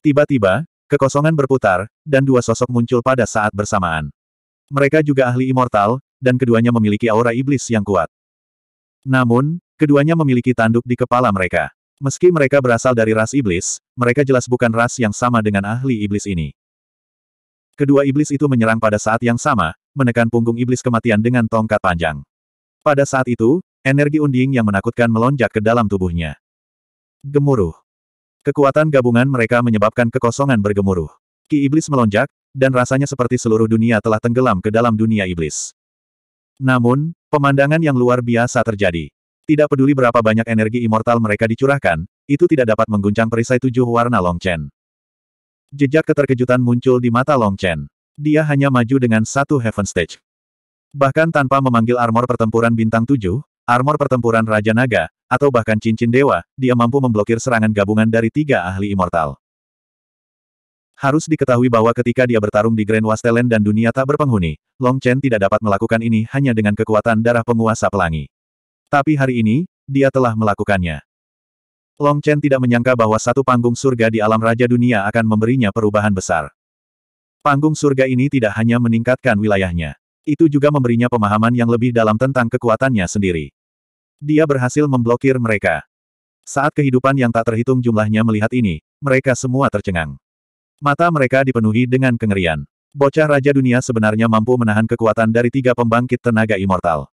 Tiba-tiba, kekosongan berputar, dan dua sosok muncul pada saat bersamaan. Mereka juga ahli immortal, dan keduanya memiliki aura iblis yang kuat. Namun, Keduanya memiliki tanduk di kepala mereka. Meski mereka berasal dari ras iblis, mereka jelas bukan ras yang sama dengan ahli iblis ini. Kedua iblis itu menyerang pada saat yang sama, menekan punggung iblis kematian dengan tongkat panjang. Pada saat itu, energi unding yang menakutkan melonjak ke dalam tubuhnya. Gemuruh. Kekuatan gabungan mereka menyebabkan kekosongan bergemuruh. Ki iblis melonjak, dan rasanya seperti seluruh dunia telah tenggelam ke dalam dunia iblis. Namun, pemandangan yang luar biasa terjadi. Tidak peduli berapa banyak energi immortal mereka dicurahkan, itu tidak dapat mengguncang perisai tujuh warna Long Chen. Jejak keterkejutan muncul di mata Long Chen. Dia hanya maju dengan satu Heaven Stage. Bahkan tanpa memanggil armor pertempuran bintang tujuh, armor pertempuran Raja Naga, atau bahkan cincin dewa, dia mampu memblokir serangan gabungan dari tiga ahli immortal. Harus diketahui bahwa ketika dia bertarung di Grand Wastelen dan dunia tak berpenghuni, Long Chen tidak dapat melakukan ini hanya dengan kekuatan darah penguasa pelangi. Tapi hari ini, dia telah melakukannya. Long Chen tidak menyangka bahwa satu panggung surga di alam raja dunia akan memberinya perubahan besar. Panggung surga ini tidak hanya meningkatkan wilayahnya. Itu juga memberinya pemahaman yang lebih dalam tentang kekuatannya sendiri. Dia berhasil memblokir mereka. Saat kehidupan yang tak terhitung jumlahnya melihat ini, mereka semua tercengang. Mata mereka dipenuhi dengan kengerian. Bocah Raja Dunia sebenarnya mampu menahan kekuatan dari tiga pembangkit tenaga immortal.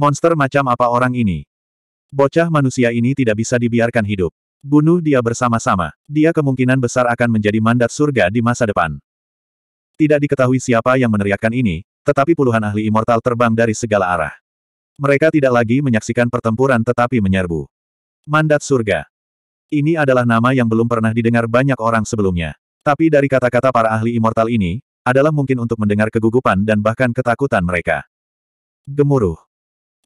Monster macam apa orang ini? Bocah manusia ini tidak bisa dibiarkan hidup. Bunuh dia bersama-sama. Dia kemungkinan besar akan menjadi mandat surga di masa depan. Tidak diketahui siapa yang meneriakkan ini, tetapi puluhan ahli immortal terbang dari segala arah. Mereka tidak lagi menyaksikan pertempuran tetapi menyerbu. Mandat surga. Ini adalah nama yang belum pernah didengar banyak orang sebelumnya. Tapi dari kata-kata para ahli immortal ini, adalah mungkin untuk mendengar kegugupan dan bahkan ketakutan mereka. Gemuruh.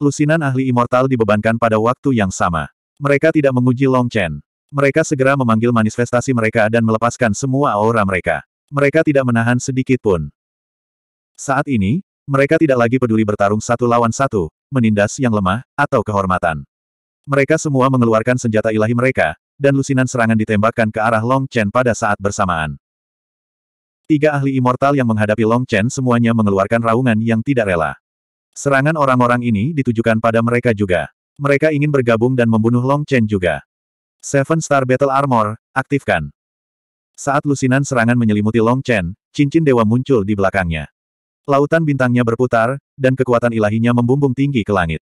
Lusinan ahli immortal dibebankan pada waktu yang sama. Mereka tidak menguji Long Chen. Mereka segera memanggil manifestasi mereka dan melepaskan semua aura mereka. Mereka tidak menahan sedikit pun. Saat ini, mereka tidak lagi peduli bertarung satu lawan satu, menindas yang lemah, atau kehormatan. Mereka semua mengeluarkan senjata ilahi mereka, dan lusinan serangan ditembakkan ke arah Long Chen pada saat bersamaan. Tiga ahli immortal yang menghadapi Long Chen semuanya mengeluarkan raungan yang tidak rela. Serangan orang-orang ini ditujukan pada mereka juga. Mereka ingin bergabung dan membunuh Long Chen juga. Seven Star Battle Armor, aktifkan. Saat lusinan serangan menyelimuti Long Chen, cincin dewa muncul di belakangnya. Lautan bintangnya berputar, dan kekuatan ilahinya membumbung tinggi ke langit.